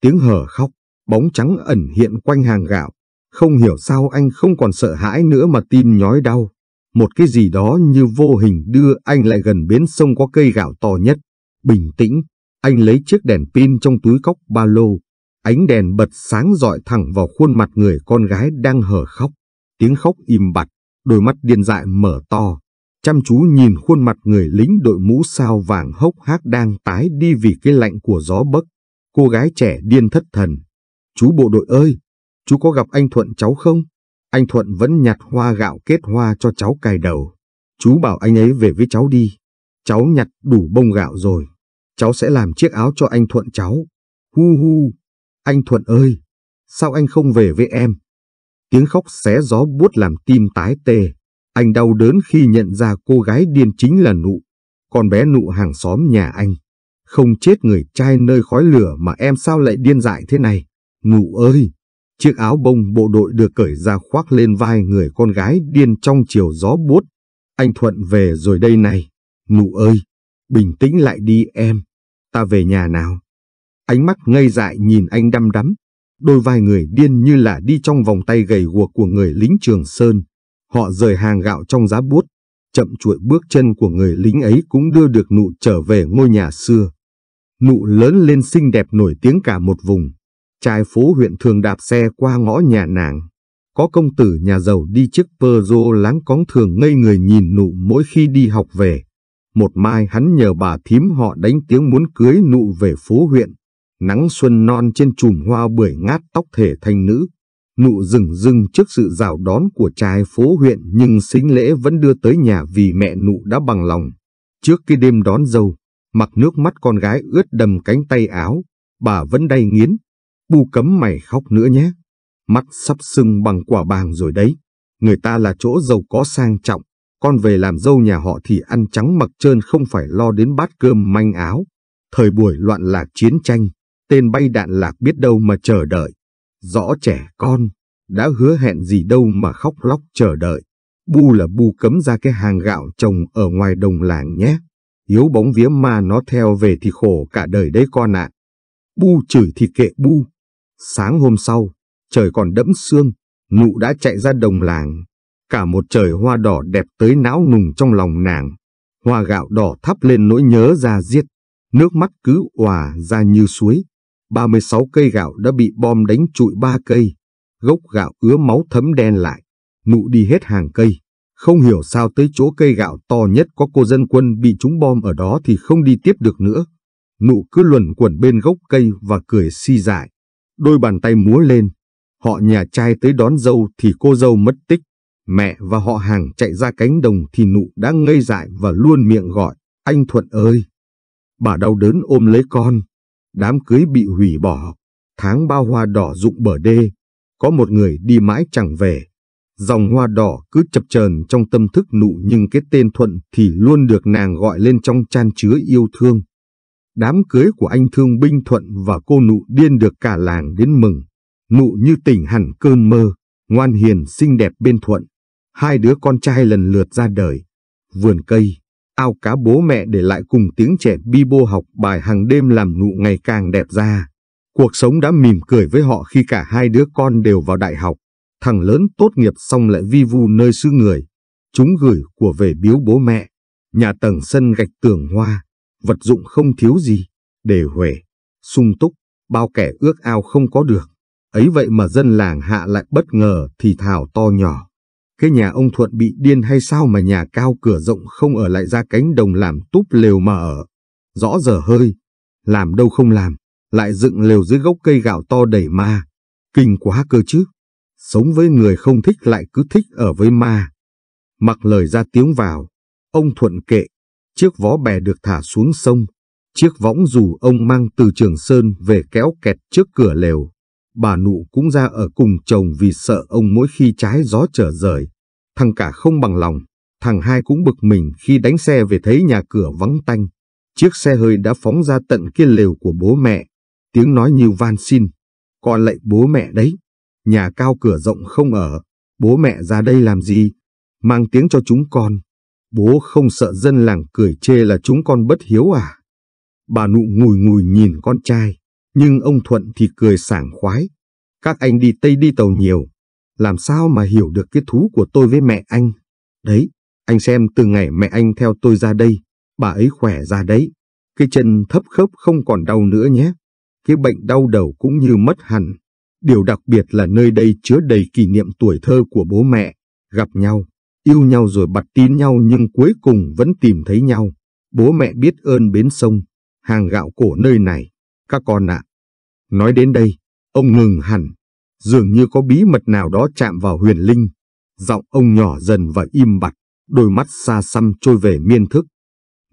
[SPEAKER 1] Tiếng hờ khóc, bóng trắng ẩn hiện quanh hàng gạo. Không hiểu sao anh không còn sợ hãi nữa mà tim nhói đau một cái gì đó như vô hình đưa anh lại gần bến sông có cây gạo to nhất. Bình tĩnh, anh lấy chiếc đèn pin trong túi cóc ba lô. Ánh đèn bật sáng rọi thẳng vào khuôn mặt người con gái đang hở khóc. Tiếng khóc im bặt, đôi mắt điên dại mở to. Chăm chú nhìn khuôn mặt người lính đội mũ sao vàng hốc hác đang tái đi vì cái lạnh của gió bấc. Cô gái trẻ điên thất thần. Chú bộ đội ơi, chú có gặp anh Thuận cháu không? anh Thuận vẫn nhặt hoa gạo kết hoa cho cháu cài đầu. Chú bảo anh ấy về với cháu đi. Cháu nhặt đủ bông gạo rồi. Cháu sẽ làm chiếc áo cho anh Thuận cháu. Hu hu, anh Thuận ơi, sao anh không về với em? Tiếng khóc xé gió buốt làm tim tái tê. Anh đau đớn khi nhận ra cô gái điên chính là nụ, con bé nụ hàng xóm nhà anh. Không chết người trai nơi khói lửa mà em sao lại điên dại thế này. Nụ ơi! Chiếc áo bông bộ đội được cởi ra khoác lên vai người con gái điên trong chiều gió buốt. Anh Thuận về rồi đây này. Nụ ơi, bình tĩnh lại đi em. Ta về nhà nào. Ánh mắt ngây dại nhìn anh đăm đắm. Đôi vai người điên như là đi trong vòng tay gầy guộc của người lính Trường Sơn. Họ rời hàng gạo trong giá buốt. Chậm chuỗi bước chân của người lính ấy cũng đưa được nụ trở về ngôi nhà xưa. Nụ lớn lên xinh đẹp nổi tiếng cả một vùng trai phố huyện thường đạp xe qua ngõ nhà nàng. Có công tử nhà giàu đi chiếc Peugeot láng cóng thường ngây người nhìn nụ mỗi khi đi học về. Một mai hắn nhờ bà thím họ đánh tiếng muốn cưới nụ về phố huyện. Nắng xuân non trên chùm hoa bưởi ngát tóc thể thanh nữ. Nụ rừng rưng trước sự rào đón của trai phố huyện nhưng xính lễ vẫn đưa tới nhà vì mẹ nụ đã bằng lòng. Trước khi đêm đón dâu, mặc nước mắt con gái ướt đầm cánh tay áo, bà vẫn đay nghiến, Bu cấm mày khóc nữa nhé. Mắt sắp sưng bằng quả bàng rồi đấy. Người ta là chỗ giàu có sang trọng. Con về làm dâu nhà họ thì ăn trắng mặc trơn không phải lo đến bát cơm manh áo. Thời buổi loạn lạc chiến tranh, tên bay đạn lạc biết đâu mà chờ đợi. Rõ trẻ con, đã hứa hẹn gì đâu mà khóc lóc chờ đợi. Bu là bu cấm ra cái hàng gạo trồng ở ngoài đồng làng nhé. Yếu bóng vía ma nó theo về thì khổ cả đời đấy con ạ. Bu chửi thì kệ bu, Sáng hôm sau, trời còn đẫm sương, nụ đã chạy ra đồng làng. Cả một trời hoa đỏ đẹp tới não nùng trong lòng nàng. Hoa gạo đỏ thắp lên nỗi nhớ ra giết. Nước mắt cứ òa ra như suối. 36 cây gạo đã bị bom đánh trụi ba cây. Gốc gạo ứa máu thấm đen lại. Nụ đi hết hàng cây. Không hiểu sao tới chỗ cây gạo to nhất có cô dân quân bị trúng bom ở đó thì không đi tiếp được nữa. Nụ cứ luẩn quẩn bên gốc cây và cười si dại. Đôi bàn tay múa lên, họ nhà trai tới đón dâu thì cô dâu mất tích. Mẹ và họ hàng chạy ra cánh đồng thì nụ đã ngây dại và luôn miệng gọi, anh Thuận ơi! Bà đau đớn ôm lấy con, đám cưới bị hủy bỏ, tháng bao hoa đỏ rụng bờ đê, có một người đi mãi chẳng về. Dòng hoa đỏ cứ chập chờn trong tâm thức nụ nhưng cái tên Thuận thì luôn được nàng gọi lên trong chan chứa yêu thương. Đám cưới của anh thương binh Thuận và cô nụ điên được cả làng đến mừng. Nụ như tỉnh hẳn cơn mơ, ngoan hiền xinh đẹp bên Thuận. Hai đứa con trai lần lượt ra đời. Vườn cây, ao cá bố mẹ để lại cùng tiếng trẻ bi bô học bài hàng đêm làm nụ ngày càng đẹp ra. Cuộc sống đã mỉm cười với họ khi cả hai đứa con đều vào đại học. Thằng lớn tốt nghiệp xong lại vi vu nơi xứ người. Chúng gửi của về biếu bố mẹ. Nhà tầng sân gạch tường hoa vật dụng không thiếu gì, để huề, sung túc, bao kẻ ước ao không có được. Ấy vậy mà dân làng hạ lại bất ngờ thì thảo to nhỏ. Cái nhà ông Thuận bị điên hay sao mà nhà cao cửa rộng không ở lại ra cánh đồng làm túp lều mà ở. Rõ giờ hơi, làm đâu không làm, lại dựng lều dưới gốc cây gạo to đầy ma. Kinh quá cơ chứ. Sống với người không thích lại cứ thích ở với ma. Mặc lời ra tiếng vào, ông Thuận kệ, chiếc vó bè được thả xuống sông, chiếc võng dù ông mang từ Trường Sơn về kéo kẹt trước cửa lều. Bà nụ cũng ra ở cùng chồng vì sợ ông mỗi khi trái gió trở rời. Thằng cả không bằng lòng, thằng hai cũng bực mình khi đánh xe về thấy nhà cửa vắng tanh. Chiếc xe hơi đã phóng ra tận kia lều của bố mẹ. Tiếng nói như van xin. Con lại bố mẹ đấy. Nhà cao cửa rộng không ở. Bố mẹ ra đây làm gì? Mang tiếng cho chúng con. Bố không sợ dân làng cười chê là chúng con bất hiếu à? Bà nụ ngùi ngùi nhìn con trai, nhưng ông Thuận thì cười sảng khoái. Các anh đi Tây đi tàu nhiều, làm sao mà hiểu được cái thú của tôi với mẹ anh? Đấy, anh xem từ ngày mẹ anh theo tôi ra đây, bà ấy khỏe ra đấy. Cái chân thấp khớp không còn đau nữa nhé. Cái bệnh đau đầu cũng như mất hẳn. Điều đặc biệt là nơi đây chứa đầy kỷ niệm tuổi thơ của bố mẹ, gặp nhau, yêu nhau rồi bật tín nhau nhưng cuối cùng vẫn tìm thấy nhau. Bố mẹ biết ơn bến sông, hàng gạo cổ nơi này, các con ạ. Nói đến đây, ông ngừng hẳn, dường như có bí mật nào đó chạm vào huyền linh. Giọng ông nhỏ dần và im bặt, đôi mắt xa xăm trôi về miên thức.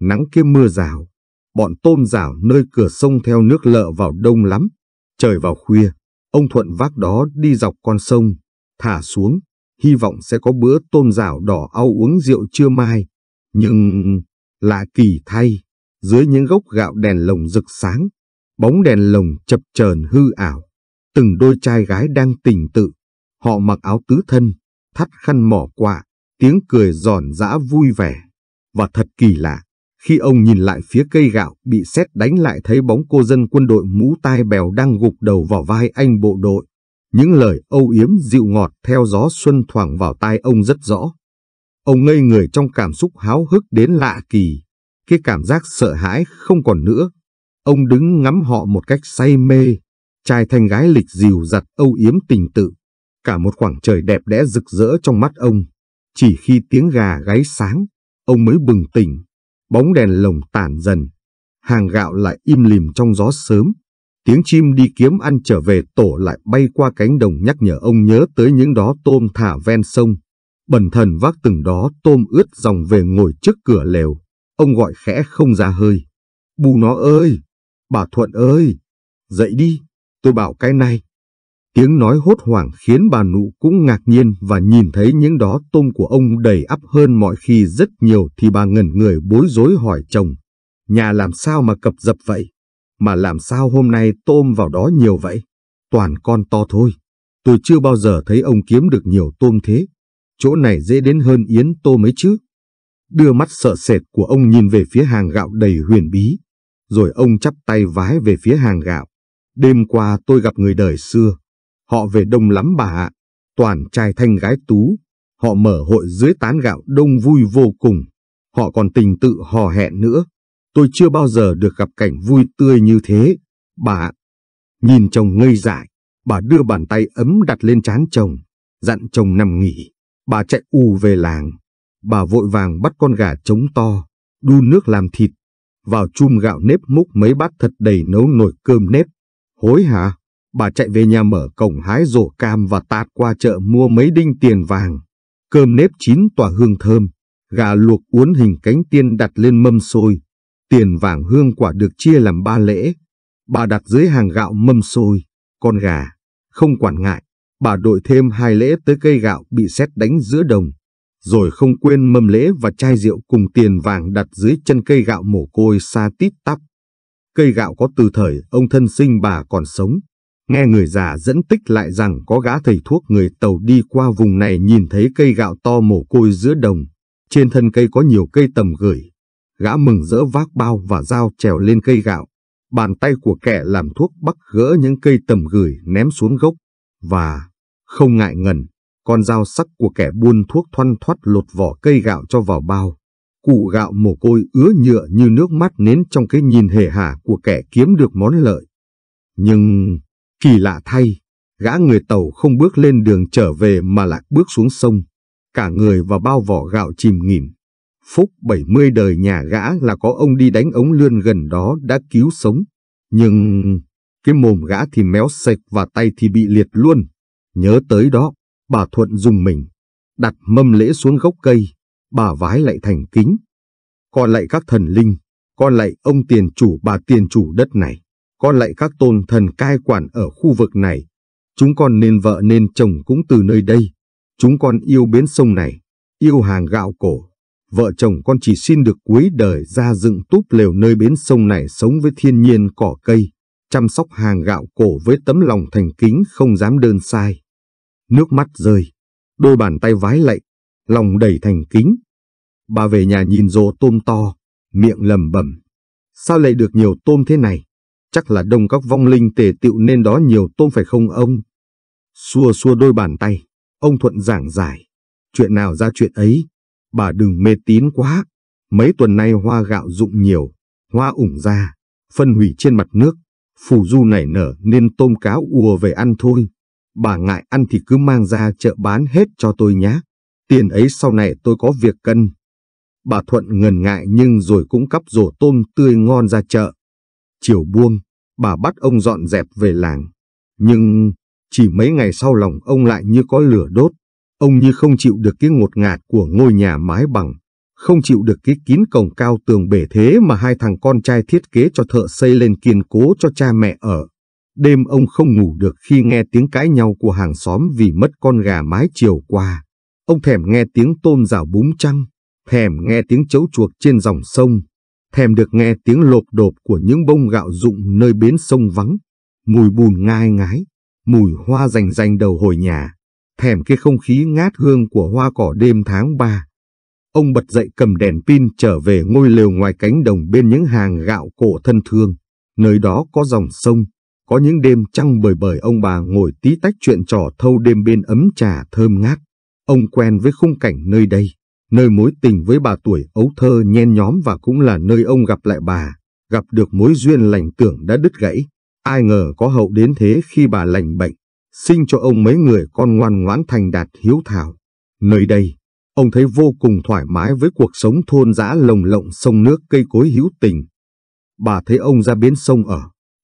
[SPEAKER 1] Nắng kia mưa rào, bọn tôm rào nơi cửa sông theo nước lợ vào đông lắm. Trời vào khuya, ông Thuận vác đó đi dọc con sông, thả xuống, hy vọng sẽ có bữa tôm rảo đỏ au uống rượu trưa mai. Nhưng, lạ kỳ thay, dưới những gốc gạo đèn lồng rực sáng, bóng đèn lồng chập chờn hư ảo. Từng đôi trai gái đang tình tự, họ mặc áo tứ thân, thắt khăn mỏ quạ, tiếng cười giòn giã vui vẻ. Và thật kỳ lạ, khi ông nhìn lại phía cây gạo bị sét đánh lại thấy bóng cô dân quân đội mũ tai bèo đang gục đầu vào vai anh bộ đội. Những lời âu yếm dịu ngọt theo gió xuân thoảng vào tai ông rất rõ. Ông ngây người trong cảm xúc háo hức đến lạ kỳ. Cái cảm giác sợ hãi không còn nữa. Ông đứng ngắm họ một cách say mê. Trai thanh gái lịch dịu dặt âu yếm tình tự. Cả một khoảng trời đẹp đẽ rực rỡ trong mắt ông. Chỉ khi tiếng gà gáy sáng, ông mới bừng tỉnh. Bóng đèn lồng tàn dần. Hàng gạo lại im lìm trong gió sớm. Tiếng chim đi kiếm ăn trở về tổ lại bay qua cánh đồng nhắc nhở ông nhớ tới những đó tôm thả ven sông. Bần thần vác từng đó tôm ướt dòng về ngồi trước cửa lều. Ông gọi khẽ không ra hơi. Bù nó ơi! Bà Thuận ơi! Dậy đi! Tôi bảo cái này. Tiếng nói hốt hoảng khiến bà nụ cũng ngạc nhiên và nhìn thấy những đó tôm của ông đầy ắp hơn mọi khi rất nhiều thì bà ngẩn người bối rối hỏi chồng. Nhà làm sao mà cập dập vậy? Mà làm sao hôm nay tôm vào đó nhiều vậy? Toàn con to thôi. Tôi chưa bao giờ thấy ông kiếm được nhiều tôm thế. Chỗ này dễ đến hơn yến tô mấy chứ. Đưa mắt sợ sệt của ông nhìn về phía hàng gạo đầy huyền bí. Rồi ông chắp tay vái về phía hàng gạo. Đêm qua tôi gặp người đời xưa. Họ về đông lắm bà ạ. Toàn trai thanh gái tú. Họ mở hội dưới tán gạo đông vui vô cùng. Họ còn tình tự hò hẹn nữa. Tôi chưa bao giờ được gặp cảnh vui tươi như thế. Bà nhìn chồng ngây dại, bà đưa bàn tay ấm đặt lên trán chồng, dặn chồng nằm nghỉ. Bà chạy u về làng. Bà vội vàng bắt con gà trống to, đun nước làm thịt, vào chum gạo nếp múc mấy bát thật đầy nấu nồi cơm nếp. Hối hả, bà chạy về nhà mở cổng hái rổ cam và tạt qua chợ mua mấy đinh tiền vàng. Cơm nếp chín tỏa hương thơm, gà luộc uốn hình cánh tiên đặt lên mâm xôi, Tiền vàng hương quả được chia làm ba lễ. Bà đặt dưới hàng gạo mâm xôi, con gà. Không quản ngại, bà đội thêm hai lễ tới cây gạo bị sét đánh giữa đồng. Rồi không quên mâm lễ và chai rượu cùng tiền vàng đặt dưới chân cây gạo mồ côi xa tít tắp. Cây gạo có từ thời ông thân sinh bà còn sống. Nghe người già dẫn tích lại rằng có gã thầy thuốc người tàu đi qua vùng này nhìn thấy cây gạo to mồ côi giữa đồng. Trên thân cây có nhiều cây tầm gửi, Gã mừng rỡ vác bao và dao trèo lên cây gạo. Bàn tay của kẻ làm thuốc bắt gỡ những cây tầm gửi ném xuống gốc. Và, không ngại ngần, con dao sắc của kẻ buôn thuốc thoăn thoắt lột vỏ cây gạo cho vào bao. Cụ gạo mồ côi ứa nhựa như nước mắt nến trong cái nhìn hề hà của kẻ kiếm được món lợi. Nhưng, kỳ lạ thay, gã người tàu không bước lên đường trở về mà lại bước xuống sông. Cả người và bao vỏ gạo chìm nghỉm. Phúc 70 đời nhà gã là có ông đi đánh ống lươn gần đó đã cứu sống. Nhưng cái mồm gã thì méo sạch và tay thì bị liệt luôn. Nhớ tới đó, bà Thuận dùng mình, đặt mâm lễ xuống gốc cây, bà vái lại thành kính. Con lại các thần linh, con lại ông tiền chủ bà tiền chủ đất này, con lại các tôn thần cai quản ở khu vực này. Chúng con nên vợ nên chồng cũng từ nơi đây. Chúng con yêu bến sông này, yêu hàng gạo cổ, vợ chồng con chỉ xin được cuối đời ra dựng túp lều nơi bến sông này sống với thiên nhiên cỏ cây, chăm sóc hàng gạo cổ với tấm lòng thành kính không dám đơn sai. Nước mắt rơi, đôi bàn tay vái lạy, lòng đầy thành kính. Bà về nhà nhìn rồ tôm to, miệng lầm bẩm Sao lại được nhiều tôm thế này? Chắc là đông các vong linh tề tựu nên đó nhiều tôm phải không ông? Xua xua đôi bàn tay, ông Thuận giảng giải. Chuyện nào ra chuyện ấy, bà đừng mê tín quá. Mấy tuần nay hoa gạo rụng nhiều, hoa ủng ra, phân hủy trên mặt nước, phù du nảy nở nên tôm cá ùa về ăn thôi. Bà ngại ăn thì cứ mang ra chợ bán hết cho tôi nhé. Tiền ấy sau này tôi có việc cân. Bà Thuận ngần ngại nhưng rồi cũng cắp rổ tôm tươi ngon ra chợ. Chiều buông, bà bắt ông dọn dẹp về làng. Nhưng chỉ mấy ngày sau lòng ông lại như có lửa đốt. Ông như không chịu được cái ngột ngạt của ngôi nhà mái bằng, không chịu được cái kín cổng cao tường bể thế mà hai thằng con trai thiết kế cho thợ xây lên kiên cố cho cha mẹ ở. Đêm ông không ngủ được khi nghe tiếng cãi nhau của hàng xóm vì mất con gà mái chiều qua. Ông thèm nghe tiếng tôm rào búng trăng, thèm nghe tiếng chấu chuột trên dòng sông, thèm được nghe tiếng lộp đột của những bông gạo rụng nơi bến sông vắng, mùi bùn ngai ngái, mùi hoa rành rành đầu hồi nhà thèm cái không khí ngát hương của hoa cỏ đêm tháng 3. Ông bật dậy cầm đèn pin trở về ngôi lều ngoài cánh đồng bên những hàng gạo cổ thân thương. Nơi đó có dòng sông, có những đêm trăng bời bời ông bà ngồi tí tách chuyện trò thâu đêm bên ấm trà thơm ngát. Ông quen với khung cảnh nơi đây, nơi mối tình với bà tuổi ấu thơ nhen nhóm và cũng là nơi ông gặp lại bà, gặp được mối duyên lành tưởng đã đứt gãy. Ai ngờ có hậu đến thế khi bà lành bệnh sinh cho ông mấy người con ngoan ngoãn thành đạt hiếu thảo. Nơi đây, ông thấy vô cùng thoải mái với cuộc sống thôn dã lồng lộng sông nước cây cối hữu tình. Bà thấy ông ra bến sông ở,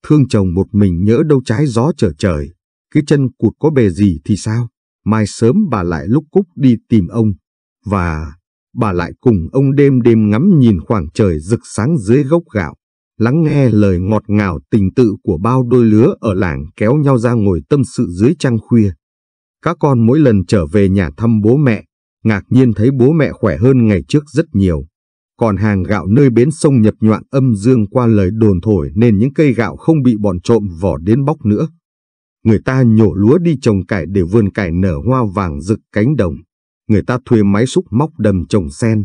[SPEAKER 1] thương chồng một mình nhỡ đâu trái gió trở trời, cái chân cụt có bề gì thì sao, mai sớm bà lại lúc cúc đi tìm ông, và bà lại cùng ông đêm đêm ngắm nhìn khoảng trời rực sáng dưới gốc gạo lắng nghe lời ngọt ngào tình tự của bao đôi lứa ở làng kéo nhau ra ngồi tâm sự dưới trăng khuya. Các con mỗi lần trở về nhà thăm bố mẹ, ngạc nhiên thấy bố mẹ khỏe hơn ngày trước rất nhiều. Còn hàng gạo nơi bến sông nhập nhoạn âm dương qua lời đồn thổi nên những cây gạo không bị bọn trộm vỏ đến bóc nữa. Người ta nhổ lúa đi trồng cải để vườn cải nở hoa vàng rực cánh đồng. Người ta thuê máy xúc móc đầm trồng sen.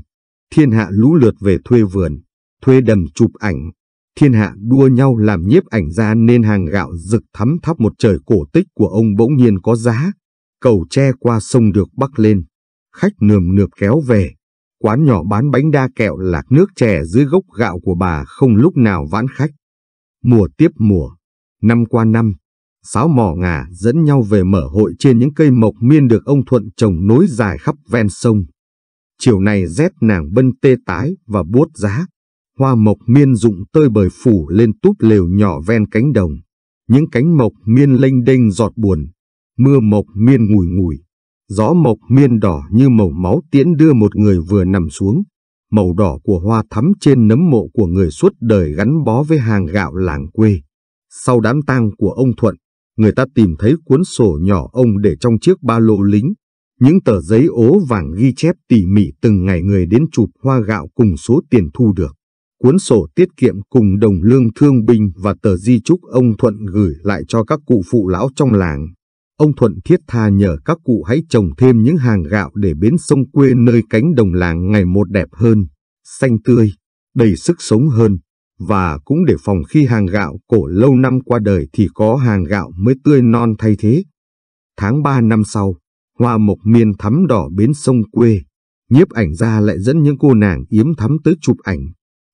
[SPEAKER 1] Thiên hạ lũ lượt về thuê vườn, thuê đầm chụp ảnh, thiên hạ đua nhau làm nhiếp ảnh ra nên hàng gạo rực thắm thóc một trời cổ tích của ông bỗng nhiên có giá. Cầu tre qua sông được bắc lên, khách nườm nượp kéo về. Quán nhỏ bán bánh đa kẹo lạc nước chè dưới gốc gạo của bà không lúc nào vãn khách. Mùa tiếp mùa, năm qua năm, sáo mỏ ngà dẫn nhau về mở hội trên những cây mộc miên được ông Thuận trồng nối dài khắp ven sông. Chiều này rét nàng bân tê tái và buốt giá, Hoa mộc miên rụng tơi bời phủ lên túp lều nhỏ ven cánh đồng. Những cánh mộc miên lênh đênh giọt buồn. Mưa mộc miên ngùi ngùi. Gió mộc miên đỏ như màu máu tiễn đưa một người vừa nằm xuống. Màu đỏ của hoa thắm trên nấm mộ của người suốt đời gắn bó với hàng gạo làng quê. Sau đám tang của ông Thuận, người ta tìm thấy cuốn sổ nhỏ ông để trong chiếc ba lô lính. Những tờ giấy ố vàng ghi chép tỉ mỉ từng ngày người đến chụp hoa gạo cùng số tiền thu được cuốn sổ tiết kiệm cùng đồng lương thương binh và tờ di chúc ông Thuận gửi lại cho các cụ phụ lão trong làng. Ông Thuận thiết tha nhờ các cụ hãy trồng thêm những hàng gạo để bến sông quê nơi cánh đồng làng ngày một đẹp hơn, xanh tươi, đầy sức sống hơn, và cũng để phòng khi hàng gạo cổ lâu năm qua đời thì có hàng gạo mới tươi non thay thế. Tháng 3 năm sau, hoa mộc miên thắm đỏ bến sông quê, nhiếp ảnh gia lại dẫn những cô nàng yếm thắm tới chụp ảnh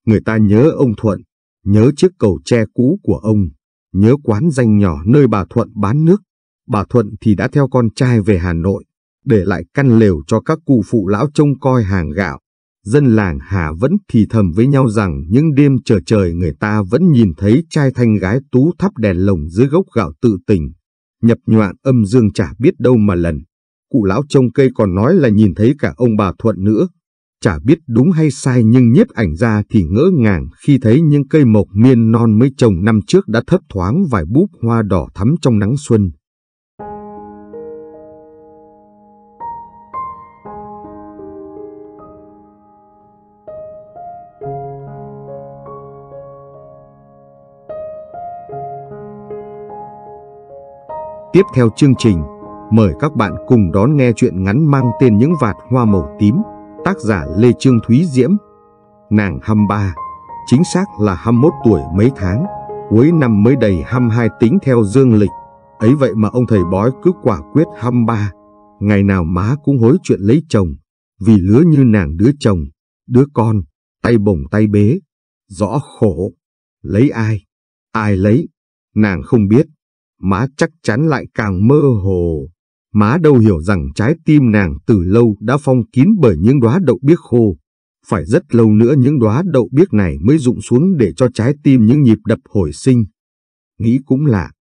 [SPEAKER 1] Người ta nhớ ông Thuận, nhớ chiếc cầu tre cũ của ông, nhớ quán danh nhỏ nơi bà Thuận bán nước. Bà Thuận thì đã theo con trai về Hà Nội, để lại căn lều cho các cụ phụ lão trông coi hàng gạo. Dân làng Hà vẫn thì thầm với nhau rằng những đêm chờ trời người ta vẫn nhìn thấy trai thanh gái tú thắp đèn lồng dưới gốc gạo tự tình. Nhập nhọn âm dương chả biết đâu mà lần. Cụ lão trông cây còn nói là nhìn thấy cả ông bà Thuận nữa. Chả biết đúng hay sai nhưng nhiếp ảnh ra thì ngỡ ngàng khi thấy những cây mộc miên non mới trồng năm trước đã thấp thoáng vài búp hoa đỏ thắm trong nắng xuân. Tiếp theo chương trình, mời các bạn cùng đón nghe chuyện ngắn mang tên Những vạt hoa màu tím tác giả Lê Trương Thúy Diễm. Nàng 23, chính xác là 21 tuổi mấy tháng, cuối năm mới đầy 22 tính theo dương lịch. Ấy vậy mà ông thầy bói cứ quả quyết 23, ngày nào má cũng hối chuyện lấy chồng, vì lứa như nàng đứa chồng, đứa con, tay bồng tay bế, rõ khổ. Lấy ai? Ai lấy? Nàng không biết. Má chắc chắn lại càng mơ hồ. Má đâu hiểu rằng trái tim nàng từ lâu đã phong kín bởi những đóa đậu biếc khô. Phải rất lâu nữa những đóa đậu biếc này mới rụng xuống để cho trái tim những nhịp đập hồi sinh. Nghĩ cũng lạ,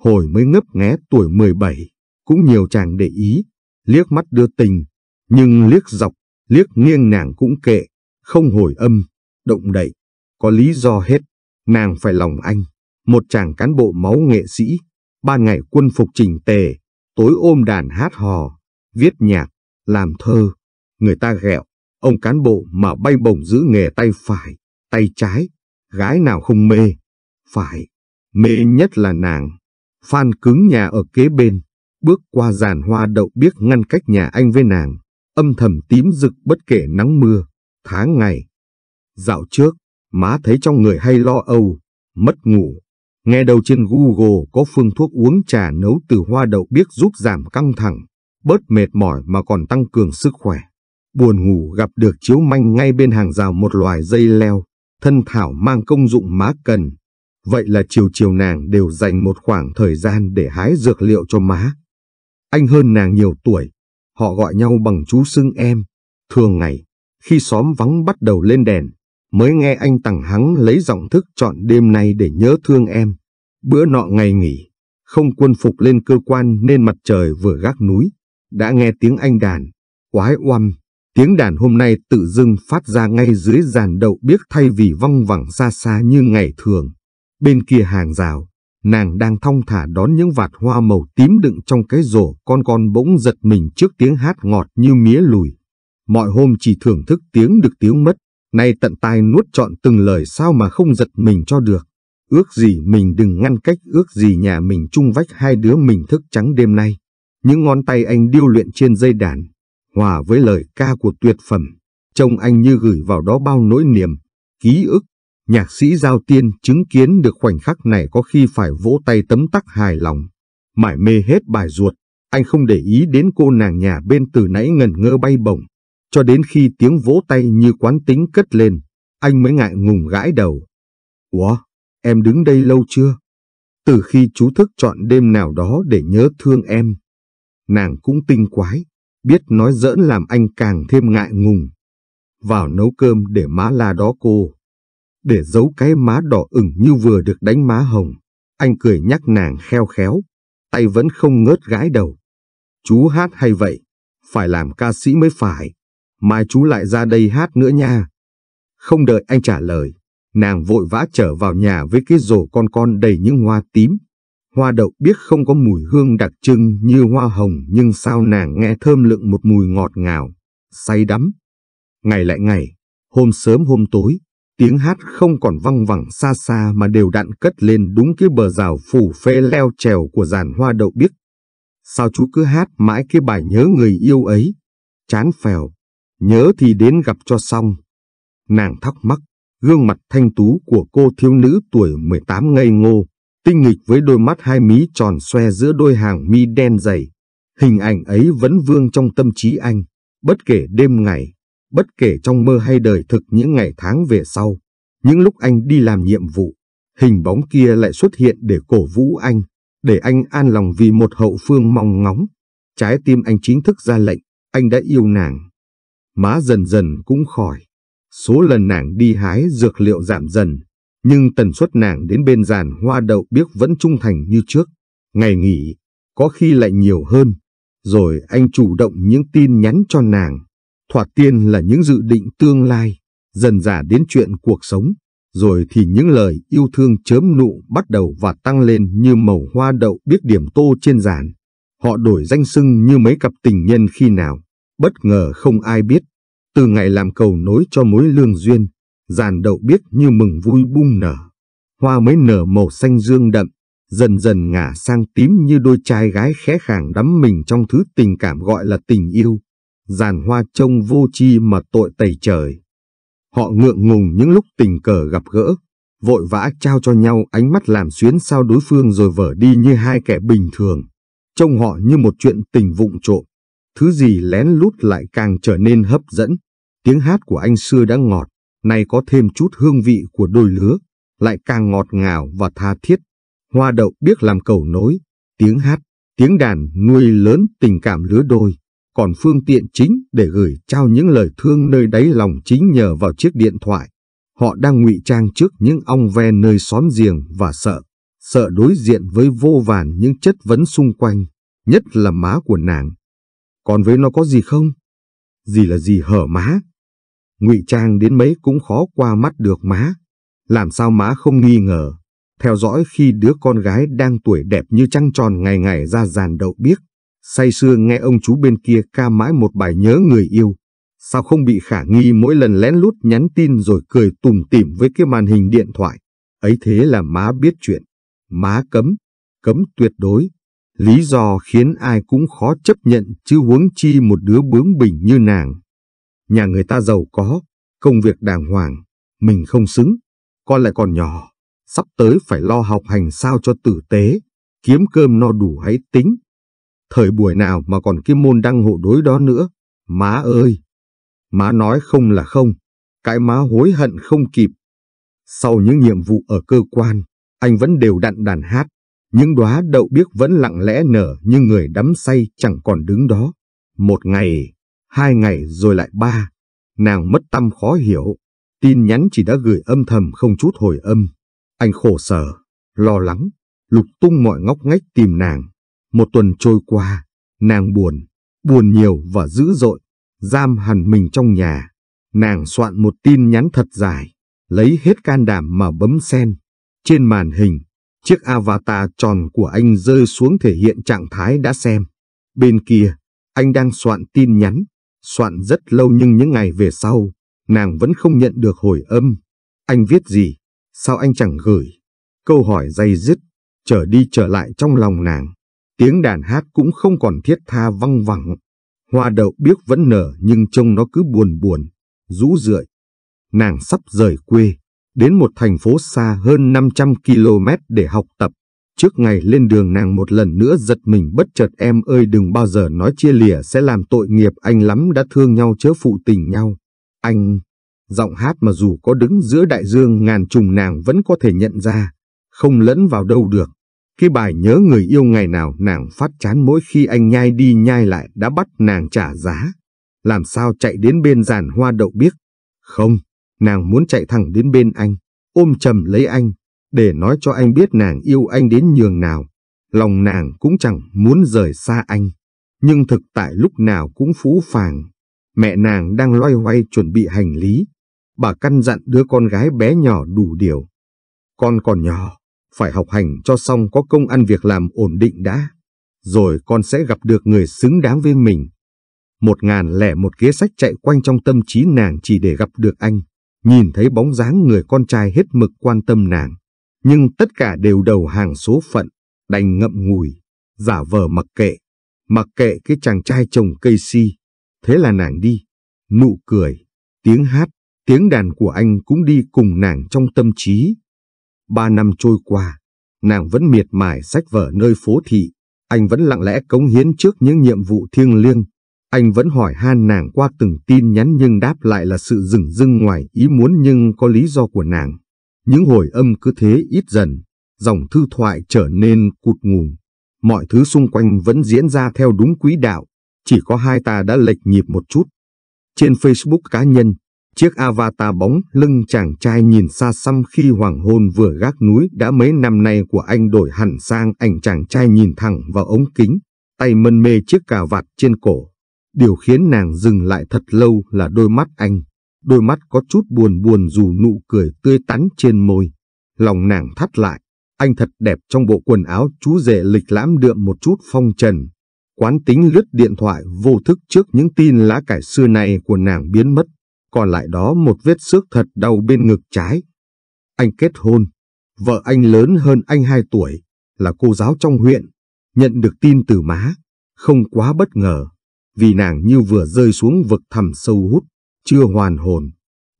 [SPEAKER 1] hồi mới ngấp nghé tuổi 17, cũng nhiều chàng để ý, liếc mắt đưa tình, nhưng liếc dọc, liếc nghiêng nàng cũng kệ, không hồi âm, động đậy, có lý do hết, nàng phải lòng anh, một chàng cán bộ máu nghệ sĩ, ban ngày quân phục trình tề, tối ôm đàn hát hò, viết nhạc, làm thơ. Người ta ghẹo, ông cán bộ mà bay bổng giữ nghề tay phải, tay trái, gái nào không mê. Phải, mê nhất là nàng. Phan cứng nhà ở kế bên, bước qua giàn hoa đậu biếc ngăn cách nhà anh với nàng, âm thầm tím rực bất kể nắng mưa, tháng ngày. Dạo trước, má thấy trong người hay lo âu, mất ngủ, Nghe đầu trên Google có phương thuốc uống trà nấu từ hoa đậu biếc giúp giảm căng thẳng, bớt mệt mỏi mà còn tăng cường sức khỏe. Buồn ngủ gặp được chiếu manh ngay bên hàng rào một loài dây leo, thân thảo mang công dụng má cần. Vậy là chiều chiều nàng đều dành một khoảng thời gian để hái dược liệu cho má. Anh hơn nàng nhiều tuổi, họ gọi nhau bằng chú xưng em. Thường ngày, khi xóm vắng bắt đầu lên đèn, mới nghe anh Tằng Hắng lấy giọng thức chọn đêm nay để nhớ thương em. Bữa nọ ngày nghỉ, không quân phục lên cơ quan nên mặt trời vừa gác núi, đã nghe tiếng anh đàn, Quái oăm, tiếng đàn hôm nay tự dưng phát ra ngay dưới giàn đậu biếc thay vì văng vẳng xa xa như ngày thường. Bên kia hàng rào, nàng đang thong thả đón những vạt hoa màu tím đựng trong cái rổ con con bỗng giật mình trước tiếng hát ngọt như mía lùi. Mọi hôm chỉ thưởng thức tiếng được tiếng mất, Nay tận tai nuốt trọn từng lời sao mà không giật mình cho được. Ước gì mình đừng ngăn cách, ước gì nhà mình chung vách hai đứa mình thức trắng đêm nay. Những ngón tay anh điêu luyện trên dây đàn, hòa với lời ca của tuyệt phẩm. Trông anh như gửi vào đó bao nỗi niềm, ký ức. Nhạc sĩ Giao Tiên chứng kiến được khoảnh khắc này có khi phải vỗ tay tấm tắc hài lòng. Mải mê hết bài ruột, anh không để ý đến cô nàng nhà bên từ nãy ngần ngơ bay bổng cho đến khi tiếng vỗ tay như quán tính cất lên, anh mới ngại ngùng gãi đầu. Ủa, em đứng đây lâu chưa? Từ khi chú thức chọn đêm nào đó để nhớ thương em. Nàng cũng tinh quái, biết nói giỡn làm anh càng thêm ngại ngùng. Vào nấu cơm để má la đó cô. Để giấu cái má đỏ ửng như vừa được đánh má hồng, anh cười nhắc nàng kheo khéo, tay vẫn không ngớt gãi đầu. Chú hát hay vậy, phải làm ca sĩ mới phải mai chú lại ra đây hát nữa nha. Không đợi anh trả lời, nàng vội vã trở vào nhà với cái rổ con con đầy những hoa tím. Hoa đậu biết không có mùi hương đặc trưng như hoa hồng nhưng sao nàng nghe thơm lượng một mùi ngọt ngào, say đắm. Ngày lại ngày, hôm sớm hôm tối, tiếng hát không còn văng vẳng xa xa mà đều đặn cất lên đúng cái bờ rào phủ phê leo trèo của giàn hoa đậu biết. Sao chú cứ hát mãi cái bài nhớ người yêu ấy? Chán phèo, nhớ thì đến gặp cho xong. Nàng thắc mắc, gương mặt thanh tú của cô thiếu nữ tuổi 18 ngây ngô, tinh nghịch với đôi mắt hai mí tròn xoe giữa đôi hàng mi đen dày. Hình ảnh ấy vẫn vương trong tâm trí anh, bất kể đêm ngày, bất kể trong mơ hay đời thực những ngày tháng về sau. Những lúc anh đi làm nhiệm vụ, hình bóng kia lại xuất hiện để cổ vũ anh, để anh an lòng vì một hậu phương mong ngóng. Trái tim anh chính thức ra lệnh, anh đã yêu nàng má dần dần cũng khỏi. Số lần nàng đi hái dược liệu giảm dần, nhưng tần suất nàng đến bên giàn hoa đậu biếc vẫn trung thành như trước. Ngày nghỉ, có khi lại nhiều hơn. Rồi anh chủ động những tin nhắn cho nàng. Thoạt tiên là những dự định tương lai, dần dà đến chuyện cuộc sống. Rồi thì những lời yêu thương chớm nụ bắt đầu và tăng lên như màu hoa đậu biếc điểm tô trên giàn. Họ đổi danh xưng như mấy cặp tình nhân khi nào bất ngờ không ai biết. Từ ngày làm cầu nối cho mối lương duyên, giàn đậu biết như mừng vui bung nở. Hoa mới nở màu xanh dương đậm, dần dần ngả sang tím như đôi trai gái khẽ khàng đắm mình trong thứ tình cảm gọi là tình yêu. Giàn hoa trông vô chi mà tội tẩy trời. Họ ngượng ngùng những lúc tình cờ gặp gỡ, vội vã trao cho nhau ánh mắt làm xuyến sao đối phương rồi vở đi như hai kẻ bình thường. Trông họ như một chuyện tình vụng trộm. Thứ gì lén lút lại càng trở nên hấp dẫn. Tiếng hát của anh xưa đã ngọt, nay có thêm chút hương vị của đôi lứa, lại càng ngọt ngào và tha thiết. Hoa đậu biết làm cầu nối, tiếng hát, tiếng đàn nuôi lớn tình cảm lứa đôi, còn phương tiện chính để gửi trao những lời thương nơi đáy lòng chính nhờ vào chiếc điện thoại. Họ đang ngụy trang trước những ong ve nơi xóm giềng và sợ, sợ đối diện với vô vàn những chất vấn xung quanh, nhất là má của nàng. Còn với nó có gì không? Gì là gì hở má? ngụy trang đến mấy cũng khó qua mắt được má. Làm sao má không nghi ngờ, theo dõi khi đứa con gái đang tuổi đẹp như trăng tròn ngày ngày ra giàn đậu biếc. Say sưa nghe ông chú bên kia ca mãi một bài nhớ người yêu. Sao không bị khả nghi mỗi lần lén lút nhắn tin rồi cười tùng tìm với cái màn hình điện thoại. Ấy thế là má biết chuyện. Má cấm, cấm tuyệt đối. Lý do khiến ai cũng khó chấp nhận chứ huống chi một đứa bướng bỉnh như nàng. Nhà người ta giàu có, công việc đàng hoàng, mình không xứng, con lại còn nhỏ, sắp tới phải lo học hành sao cho tử tế, kiếm cơm no đủ hãy tính. Thời buổi nào mà còn cái môn đăng hộ đối đó nữa, má ơi! Má nói không là không, cái má hối hận không kịp. Sau những nhiệm vụ ở cơ quan, anh vẫn đều đặn đàn hát, những đóa đậu biếc vẫn lặng lẽ nở như người đắm say chẳng còn đứng đó. Một ngày, hai ngày rồi lại ba. Nàng mất tâm khó hiểu. Tin nhắn chỉ đã gửi âm thầm không chút hồi âm. Anh khổ sở, lo lắng, lục tung mọi ngóc ngách tìm nàng. Một tuần trôi qua, nàng buồn, buồn nhiều và dữ dội, giam hẳn mình trong nhà. Nàng soạn một tin nhắn thật dài, lấy hết can đảm mà bấm sen. Trên màn hình, Chiếc avatar tròn của anh rơi xuống thể hiện trạng thái đã xem. Bên kia, anh đang soạn tin nhắn, soạn rất lâu nhưng những ngày về sau, nàng vẫn không nhận được hồi âm. Anh viết gì? Sao anh chẳng gửi? Câu hỏi dây dứt, trở đi trở lại trong lòng nàng. Tiếng đàn hát cũng không còn thiết tha văng vẳng. Hoa đậu biếc vẫn nở nhưng trông nó cứ buồn buồn, rũ rượi. Nàng sắp rời quê, đến một thành phố xa hơn 500 km để học tập. Trước ngày lên đường nàng một lần nữa giật mình bất chợt em ơi đừng bao giờ nói chia lìa sẽ làm tội nghiệp anh lắm đã thương nhau chớ phụ tình nhau. Anh, giọng hát mà dù có đứng giữa đại dương ngàn trùng nàng vẫn có thể nhận ra, không lẫn vào đâu được. Cái bài nhớ người yêu ngày nào nàng phát chán mỗi khi anh nhai đi nhai lại đã bắt nàng trả giá. Làm sao chạy đến bên giàn hoa đậu biếc? Không, nàng muốn chạy thẳng đến bên anh, ôm chầm lấy anh, để nói cho anh biết nàng yêu anh đến nhường nào. Lòng nàng cũng chẳng muốn rời xa anh, nhưng thực tại lúc nào cũng phú phàng. Mẹ nàng đang loay hoay chuẩn bị hành lý. Bà căn dặn đứa con gái bé nhỏ đủ điều. Con còn nhỏ, phải học hành cho xong có công ăn việc làm ổn định đã. Rồi con sẽ gặp được người xứng đáng với mình. Một ngàn lẻ một ghế sách chạy quanh trong tâm trí nàng chỉ để gặp được anh nhìn thấy bóng dáng người con trai hết mực quan tâm nàng, nhưng tất cả đều đầu hàng số phận, đành ngậm ngùi, giả vờ mặc kệ, mặc kệ cái chàng trai chồng cây si. Thế là nàng đi, nụ cười, tiếng hát, tiếng đàn của anh cũng đi cùng nàng trong tâm trí. Ba năm trôi qua, nàng vẫn miệt mài sách vở nơi phố thị, anh vẫn lặng lẽ cống hiến trước những nhiệm vụ thiêng liêng, anh vẫn hỏi han nàng qua từng tin nhắn nhưng đáp lại là sự dừng dưng ngoài ý muốn nhưng có lý do của nàng. Những hồi âm cứ thế ít dần, dòng thư thoại trở nên cụt ngùn. Mọi thứ xung quanh vẫn diễn ra theo đúng quỹ đạo, chỉ có hai ta đã lệch nhịp một chút. Trên Facebook cá nhân, chiếc avatar bóng lưng chàng trai nhìn xa xăm khi hoàng hôn vừa gác núi đã mấy năm nay của anh đổi hẳn sang ảnh chàng trai nhìn thẳng vào ống kính, tay mân mê chiếc cà vạt trên cổ. Điều khiến nàng dừng lại thật lâu là đôi mắt anh, đôi mắt có chút buồn buồn dù nụ cười tươi tắn trên môi. Lòng nàng thắt lại, anh thật đẹp trong bộ quần áo chú rể lịch lãm đượm một chút phong trần. Quán tính lướt điện thoại vô thức trước những tin lá cải xưa này của nàng biến mất, còn lại đó một vết xước thật đau bên ngực trái. Anh kết hôn, vợ anh lớn hơn anh 2 tuổi, là cô giáo trong huyện, nhận được tin từ má, không quá bất ngờ vì nàng như vừa rơi xuống vực thẳm sâu hút, chưa hoàn hồn.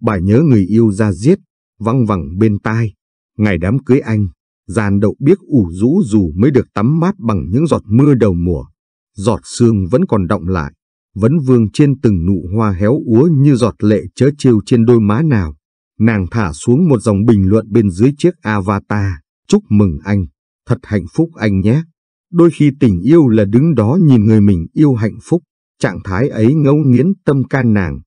[SPEAKER 1] Bà nhớ người yêu ra giết, văng vẳng bên tai. Ngày đám cưới anh, giàn đậu biết ủ rũ dù mới được tắm mát bằng những giọt mưa đầu mùa. Giọt sương vẫn còn động lại, vẫn vương trên từng nụ hoa héo úa như giọt lệ chớ trêu trên đôi má nào. Nàng thả xuống một dòng bình luận bên dưới chiếc avatar, chúc mừng anh, thật hạnh phúc anh nhé. Đôi khi tình yêu là đứng đó nhìn người mình yêu hạnh phúc, Trạng thái ấy ngấu nghiến tâm can nàng.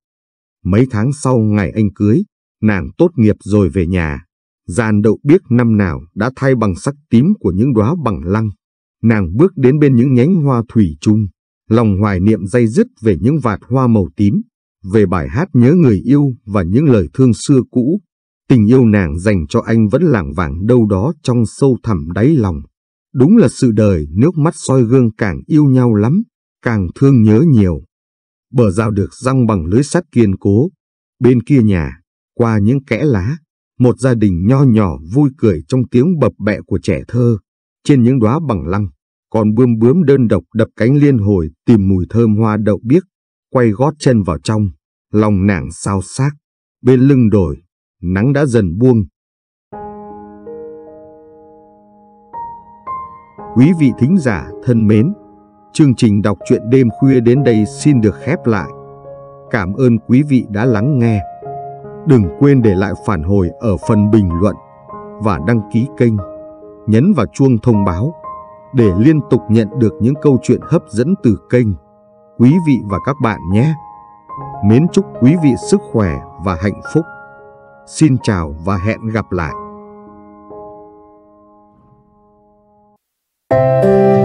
[SPEAKER 1] Mấy tháng sau ngày anh cưới, nàng tốt nghiệp rồi về nhà. Giàn đậu biếc năm nào đã thay bằng sắc tím của những đóa bằng lăng. Nàng bước đến bên những nhánh hoa thủy chung, lòng hoài niệm dây dứt về những vạt hoa màu tím, về bài hát nhớ người yêu và những lời thương xưa cũ. Tình yêu nàng dành cho anh vẫn lảng vảng đâu đó trong sâu thẳm đáy lòng. Đúng là sự đời nước mắt soi gương càng yêu nhau lắm càng thương nhớ nhiều. Bờ rào được răng bằng lưới sắt kiên cố. Bên kia nhà, qua những kẽ lá, một gia đình nho nhỏ vui cười trong tiếng bập bẹ của trẻ thơ. Trên những đóa bằng lăng, còn bươm bướm đơn độc đập cánh liên hồi tìm mùi thơm hoa đậu biếc, quay gót chân vào trong, lòng nàng sao xác. Bên lưng đồi, nắng đã dần buông. Quý vị thính giả thân mến! Chương trình đọc truyện đêm khuya đến đây xin được khép lại. Cảm ơn quý vị đã lắng nghe. Đừng quên để lại phản hồi ở phần bình luận và đăng ký kênh. Nhấn vào chuông thông báo để liên tục nhận được những câu chuyện hấp dẫn từ kênh. Quý vị và các bạn nhé! Mến chúc quý vị sức khỏe và hạnh phúc. Xin chào và hẹn gặp lại! Thank you.